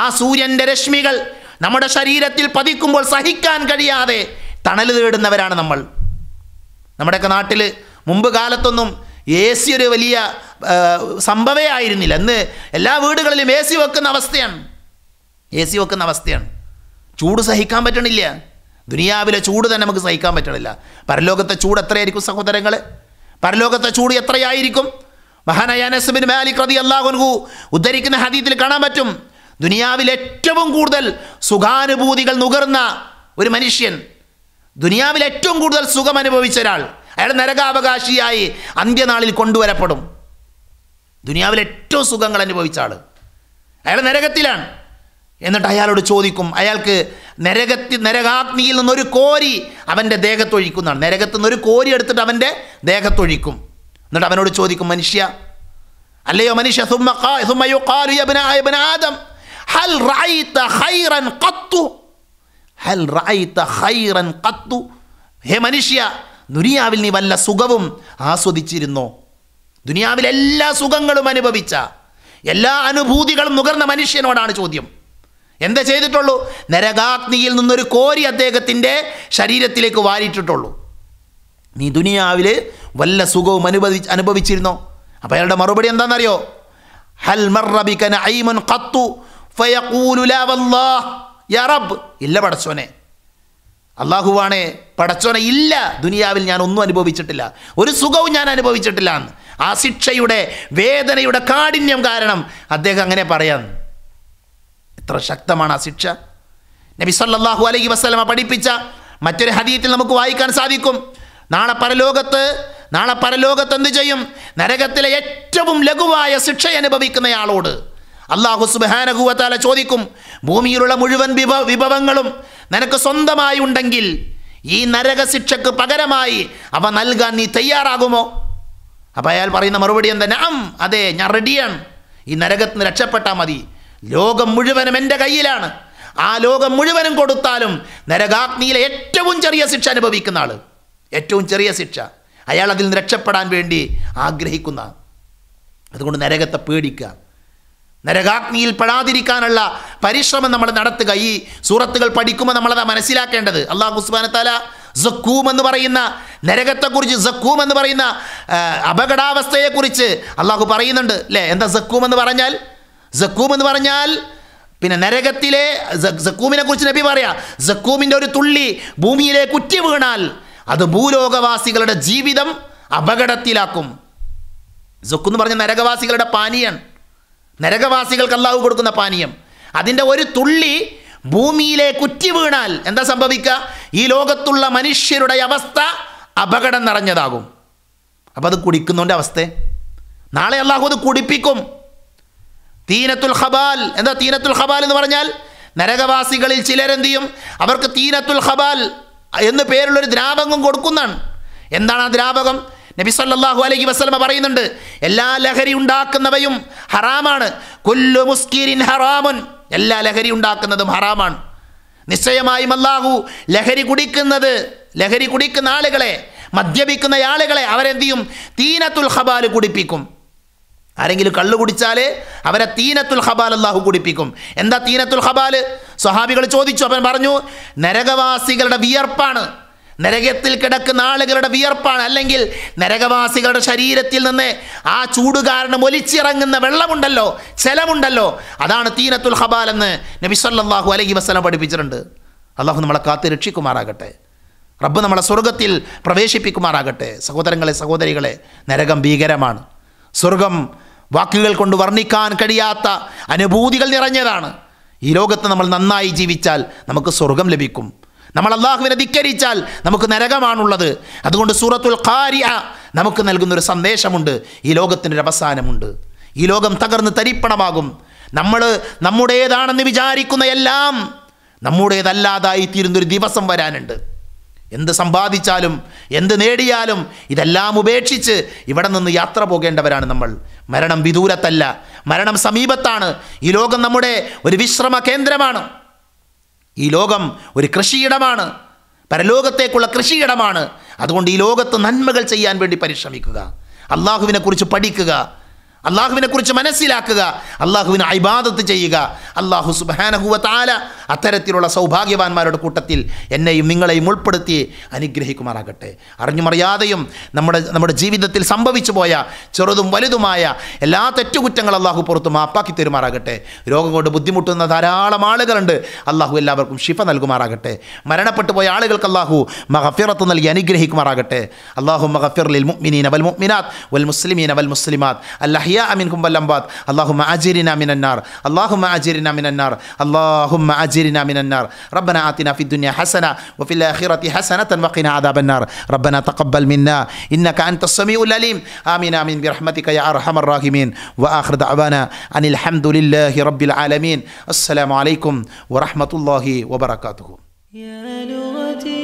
ആ സൂര്യൻ്റെ രശ്മികൾ നമ്മുടെ ശരീരത്തിൽ പതിക്കുമ്പോൾ സഹിക്കാൻ കഴിയാതെ തണൽ തേടുന്നവരാണ് നമ്മൾ നമ്മുടെയൊക്കെ നാട്ടിൽ മുമ്പ് കാലത്തൊന്നും എ സി ഒരു വലിയ സംഭവേ ആയിരുന്നില്ല ഇന്ന് എല്ലാ വീടുകളിലും എ സി വെക്കുന്ന അവസ്ഥയാണ് എ സി വെക്കുന്ന അവസ്ഥയാണ് ചൂട് സഹിക്കാൻ പറ്റണില്ല ദുനിയാവിലെ ചൂട് തന്നെ നമുക്ക് സഹിക്കാൻ പറ്റണില്ല പരലോകത്തെ ചൂട് എത്രയായിരിക്കും സഹോദരങ്ങൾ പരലോകത്തെ ചൂട് എത്രയായിരിക്കും മഹാനായ മാലിക് റതി അള്ളാഹുൻഹു ഉദ്ധരിക്കുന്ന ഹദീത്തിൽ കാണാൻ പറ്റും ദുനിയാവിൽ ഏറ്റവും കൂടുതൽ സുഖാനുഭൂതികൾ നുകർന്ന ഒരു മനുഷ്യൻ ദുനിയാവിൽ ഏറ്റവും കൂടുതൽ സുഖം അനുഭവിച്ച ഒരാൾ അയാൾ നരകാവകാശിയായി അന്ത്യനാളിൽ കൊണ്ടുവരപ്പെടും ദുനിയാവിൽ ഏറ്റവും സുഖങ്ങൾ അനുഭവിച്ച ആൾ അയാൾ നരകത്തിലാണ് എന്നിട്ട് അയാളോട് ചോദിക്കും അയാൾക്ക് നരകത്തി നരകാഗ്നിയിൽ നിന്നൊരു കോരി അവൻ്റെ ദേഹത്തൊഴിക്കുന്നതാണ് നരകത്തു നിന്നൊരു കോരി എടുത്തിട്ട് അവൻ്റെ ദേഹത്തൊഴിക്കും എന്നിട്ട് അവനോട് ചോദിക്കും മനുഷ്യ അല്ലയോ മനുഷ്യ ആദം ഹേ മനുഷ്യ ദുനിയാവിൽ നീ വല്ല സുഖവും ആസ്വദിച്ചിരുന്നോ ദുനിയാവിൽ എല്ലാ സുഖങ്ങളും അനുഭവിച്ച എല്ലാ അനുഭൂതികളും നുകർന്ന മനുഷ്യനോടാണ് ചോദ്യം എന്താ ചെയ്തിട്ടുള്ളൂ നരകാഗ്നിയിൽ നിന്നൊരു കോരി അദ്ദേഹത്തിൻ്റെ ശരീരത്തിലേക്ക് വാരിയിട്ടിട്ടുള്ളൂ നീ ദുനിയാവിൽ വല്ല സുഖവും അനുഭവി അനുഭവിച്ചിരുന്നോ അപ്പോൾ അയാളുടെ മറുപടി എന്താണെന്നറിയോ ഹൽ മറബിക്കന ഐമൻ ഖത്തു യറബ് ഇല്ല പടച്ചോനെ അള്ളാഹുവാണേ പടച്ചോനെ ഇല്ല ദുനിയാവിൽ ഞാൻ ഒന്നും അനുഭവിച്ചിട്ടില്ല ഒരു സുഖവും ഞാൻ അനുഭവിച്ചിട്ടില്ല ആ ശിക്ഷയുടെ വേദനയുടെ കാഠിന്യം കാരണം അദ്ദേഹം അങ്ങനെ പറയാമെന്ന് എത്ര ശക്തമാണ് ആ ശിക്ഷ നബി സല്ലാഹു അലൈഹി വസ്ലമ പഠിപ്പിച്ച മറ്റൊരു ഹദീത്തിൽ നമുക്ക് വായിക്കാൻ സാധിക്കും നാളെ പരലോകത്ത് നാളെ പരലോകത്ത് എന്ത് ചെയ്യും നരകത്തിലെ ഏറ്റവും ലഘുവായ ശിക്ഷ അനുഭവിക്കുന്നയാളോട് അള്ളാഹു സുബാനഹുവത്താല ചോദിക്കും ഭൂമിയിലുള്ള മുഴുവൻ വിഭ വിഭവങ്ങളും നിനക്ക് സ്വന്തമായി ഉണ്ടെങ്കിൽ ഈ നരക ശിക്ഷക്ക് പകരമായി അവ നൽകാൻ നീ തയ്യാറാകുമോ അപ്പോൾ അയാൾ പറയുന്ന മറുപടി എന്താ നഅം അതെ ഞാൻ റെഡിയാണ് ഈ നരകത്തിന് രക്ഷപ്പെട്ടാൽ മതി ലോകം മുഴുവനും എൻ്റെ കയ്യിലാണ് ആ ലോകം മുഴുവനും കൊടുത്താലും നരകാഗ്നിയിലെ ഏറ്റവും ചെറിയ ശിക്ഷ അനുഭവിക്കുന്ന ആൾ ഏറ്റവും ചെറിയ ശിക്ഷ അയാൾ അതിൽ നിന്ന് രക്ഷപ്പെടാൻ വേണ്ടി ആഗ്രഹിക്കുന്ന അതുകൊണ്ട് നരകത്തെ പേടിക്കുക നരകാഗ്നിയിൽ പെടാതിരിക്കാനുള്ള പരിശ്രമം നമ്മൾ നടത്തുക ഈ സൂറത്തുകൾ പഠിക്കുമ്പോൾ നമ്മളത് മനസ്സിലാക്കേണ്ടത് അള്ളാഹു ഉസ്മാനത്താല സക്കൂം എന്ന് പറയുന്ന നരകത്തെക്കുറിച്ച് സക്കൂം എന്ന് പറയുന്ന അപകടാവസ്ഥയെക്കുറിച്ച് അള്ളാഹു പറയുന്നുണ്ട് അല്ലേ എന്താ സക്കൂം എന്ന് പറഞ്ഞാൽ സക്കൂം എന്ന് പറഞ്ഞാൽ പിന്നെ നരകത്തിലെ സക്കൂമിനെ കുറിച്ച് നബി പറയാ സക്കൂമിൻ്റെ ഒരു തുള്ളി ഭൂമിയിലേക്ക് കുറ്റി വീണാൽ അത് ഭൂലോകവാസികളുടെ ജീവിതം അപകടത്തിലാക്കും സൊക്കു എന്ന് പറഞ്ഞ നരകവാസികളുടെ പാനീയം നരകവാസികൾക്ക് അള്ളാഹു കൊടുക്കുന്ന പാനീയം അതിൻ്റെ ഒരു തുള്ളി ഭൂമിയിലെ കുറ്റി വീണാൽ എന്താ സംഭവിക്കുക ഈ ലോകത്തുള്ള മനുഷ്യരുടെ അവസ്ഥ അപകടം നിറഞ്ഞതാകും അപ്പോൾ അത് കുടിക്കുന്നവൻ്റെ അവസ്ഥ നാളെ അള്ളാഹു അത് കുടിപ്പിക്കും തീനത്തുൽ ഖബാൽ എന്താ തീനത്തുൽ ഖബാൽ എന്ന് പറഞ്ഞാൽ നരകവാസികളിൽ ചിലരെന്ത് ചെയ്യും അവർക്ക് തീനത്തുൽ ഖബാൽ എന്ന് പേരുള്ളൊരു ദ്രാവകം കൊടുക്കുന്നതാണ് എന്താണ് ആ ദ്രാവകം നബി സല്ലാഹു അലൈഹി വസ്ലമ പറയുന്നുണ്ട് എല്ലാ ലഹരി ഉണ്ടാക്കുന്നവയും ഹറാമാണ് കുല്ലു മുസ്കീരിൻ ഹറാമുൻ എല്ലാ ലഹരി ഉണ്ടാക്കുന്നതും ഹറാമാണ് നിശ്ചയമായും അല്ലാഹു ലഹരി കുടിക്കുന്നത് ലഹരി കുടിക്കുന്ന ആളുകളെ മദ്യപിക്കുന്ന ആളുകളെ അവരെന്ത് ചെയ്യും തീനത്തുൽ ഖബാൽ കുടിപ്പിക്കും ആരെങ്കിലും കള്ളു കുടിച്ചാലേ അവരെ തീനത്തുൽ ഹബാൽ അള്ളാഹു കുടിപ്പിക്കും എന്താ തീനത്തുൽ ഹബാൽ സ്വഹാബികൾ ചോദിച്ചു അവൻ പറഞ്ഞു നരകവാസികളുടെ വിയർപ്പാണ് നരകത്തിൽ കിടക്കുന്ന ആളുകളുടെ വിയർപ്പാണ് അല്ലെങ്കിൽ നരകവാസികളുടെ ശരീരത്തിൽ നിന്ന് ആ ചൂട് കാരണം ഒലിച്ചിറങ്ങുന്ന വെള്ളമുണ്ടല്ലോ ജലമുണ്ടല്ലോ അതാണ് തീനത്തുൽ ഹബാൽ എന്ന് നബി സല്ലാഹു അലഹി വസ്ലം പഠിപ്പിച്ചിട്ടുണ്ട് അള്ളാഹു നമ്മളെ കാത്ത് രക്ഷിക്കുമാറാകട്ടെ റബ്ബ് നമ്മളെ സ്വർഗത്തിൽ പ്രവേശിപ്പിക്കുമാറാകട്ടെ സഹോദരങ്ങളെ സഹോദരികളെ നരകം ഭീകരമാണ് സ്വർഗം വാക്കുകൾ കൊണ്ട് വർണ്ണിക്കാൻ കഴിയാത്ത അനുഭൂതികൾ നിറഞ്ഞതാണ് ഈ ലോകത്ത് നമ്മൾ നന്നായി ജീവിച്ചാൽ നമുക്ക് സ്വർഗം ലഭിക്കും നമ്മൾ അള്ളാഹുവിനെ ധിക്കരിച്ചാൽ നമുക്ക് നരകമാണുള്ളത് അതുകൊണ്ട് സൂറത്തുൽ ഖാരിയ നമുക്ക് നൽകുന്നൊരു സന്ദേശമുണ്ട് ഈ ലോകത്തിനൊരു അവസാനമുണ്ട് ഈ ലോകം തകർന്ന് തരിപ്പണമാകും നമ്മൾ നമ്മുടേതാണെന്ന് വിചാരിക്കുന്ന എല്ലാം നമ്മുടേതല്ലാതായി തീരുന്നൊരു ദിവസം വരാനുണ്ട് എന്ത് സമ്പാദിച്ചാലും എന്ത് നേടിയാലും ഇതെല്ലാം ഉപേക്ഷിച്ച് ഇവിടെ നിന്ന് യാത്ര പോകേണ്ടവരാണ് നമ്മൾ മരണം വിദൂരത്തല്ല മരണം സമീപത്താണ് ഈ ലോകം നമ്മുടെ ഒരു വിശ്രമ കേന്ദ്രമാണ് ഈ ലോകം ഒരു കൃഷിയിടമാണ് പരലോകത്തേക്കുള്ള കൃഷിയിടമാണ് അതുകൊണ്ട് ഈ ലോകത്ത് നന്മകൾ ചെയ്യാൻ വേണ്ടി പരിശ്രമിക്കുക അള്ളാഹുവിനെക്കുറിച്ച് പഠിക്കുക അള്ളാഹുവിനെ കുറിച്ച് മനസ്സിലാക്കുക അള്ളാഹുവിന് അഭിബാദത്ത് ചെയ്യുക അള്ളാഹു സുബാനഹുവാല അത്തരത്തിലുള്ള സൗഭാഗ്യവാന്മാരുടെ കൂട്ടത്തിൽ എന്നെയും നിങ്ങളെയും ഉൾപ്പെടുത്തി അനുഗ്രഹിക്കുമാറാകട്ടെ അറിഞ്ഞുമറിയാതെയും നമ്മുടെ നമ്മുടെ ജീവിതത്തിൽ സംഭവിച്ചു പോയ ചെറുതും വലുതുമായ എല്ലാ തെറ്റുകുറ്റങ്ങൾ അള്ളാഹു പുറത്തും മാപ്പാക്കി തരുമാറാകട്ടെ രോഗം കൊണ്ട് ബുദ്ധിമുട്ടുന്ന ധാരാളം ആളുകളുണ്ട് അള്ളാഹു എല്ലാവർക്കും ശിഫ നൽകുമാറാകട്ടെ മരണപ്പെട്ടു പോയ ആളുകൾക്ക് അള്ളാഹു മഹഫിറത്ത് നൽകി അനുഗ്രഹിക്കുമാറാകട്ടെ അള്ളാഹു മഹഫിർ ലിൽ മുഅ്മിനീന വൽ മുഅ്മിനാത്ത് വൽ മുസ്ലിമീന വൽ മുസ്ലിമാത്ത് അല്ലാഹി احياء منكم والأموات اللهم أجرنا من النار اللهم أجرنا من النار اللهم أجرنا من النار ربنا آتنا في الدنيا حسنة وفي الآخرة حسنة وقنا عذاب النار ربنا تقبل منا إنك أنت السميع العليم آمين آمين برحمتك يا أرحم الراحمين وآخر دعوانا أن الحمد لله رب العالمين السلام عليكم ورحمة الله وبركاته يا لغتي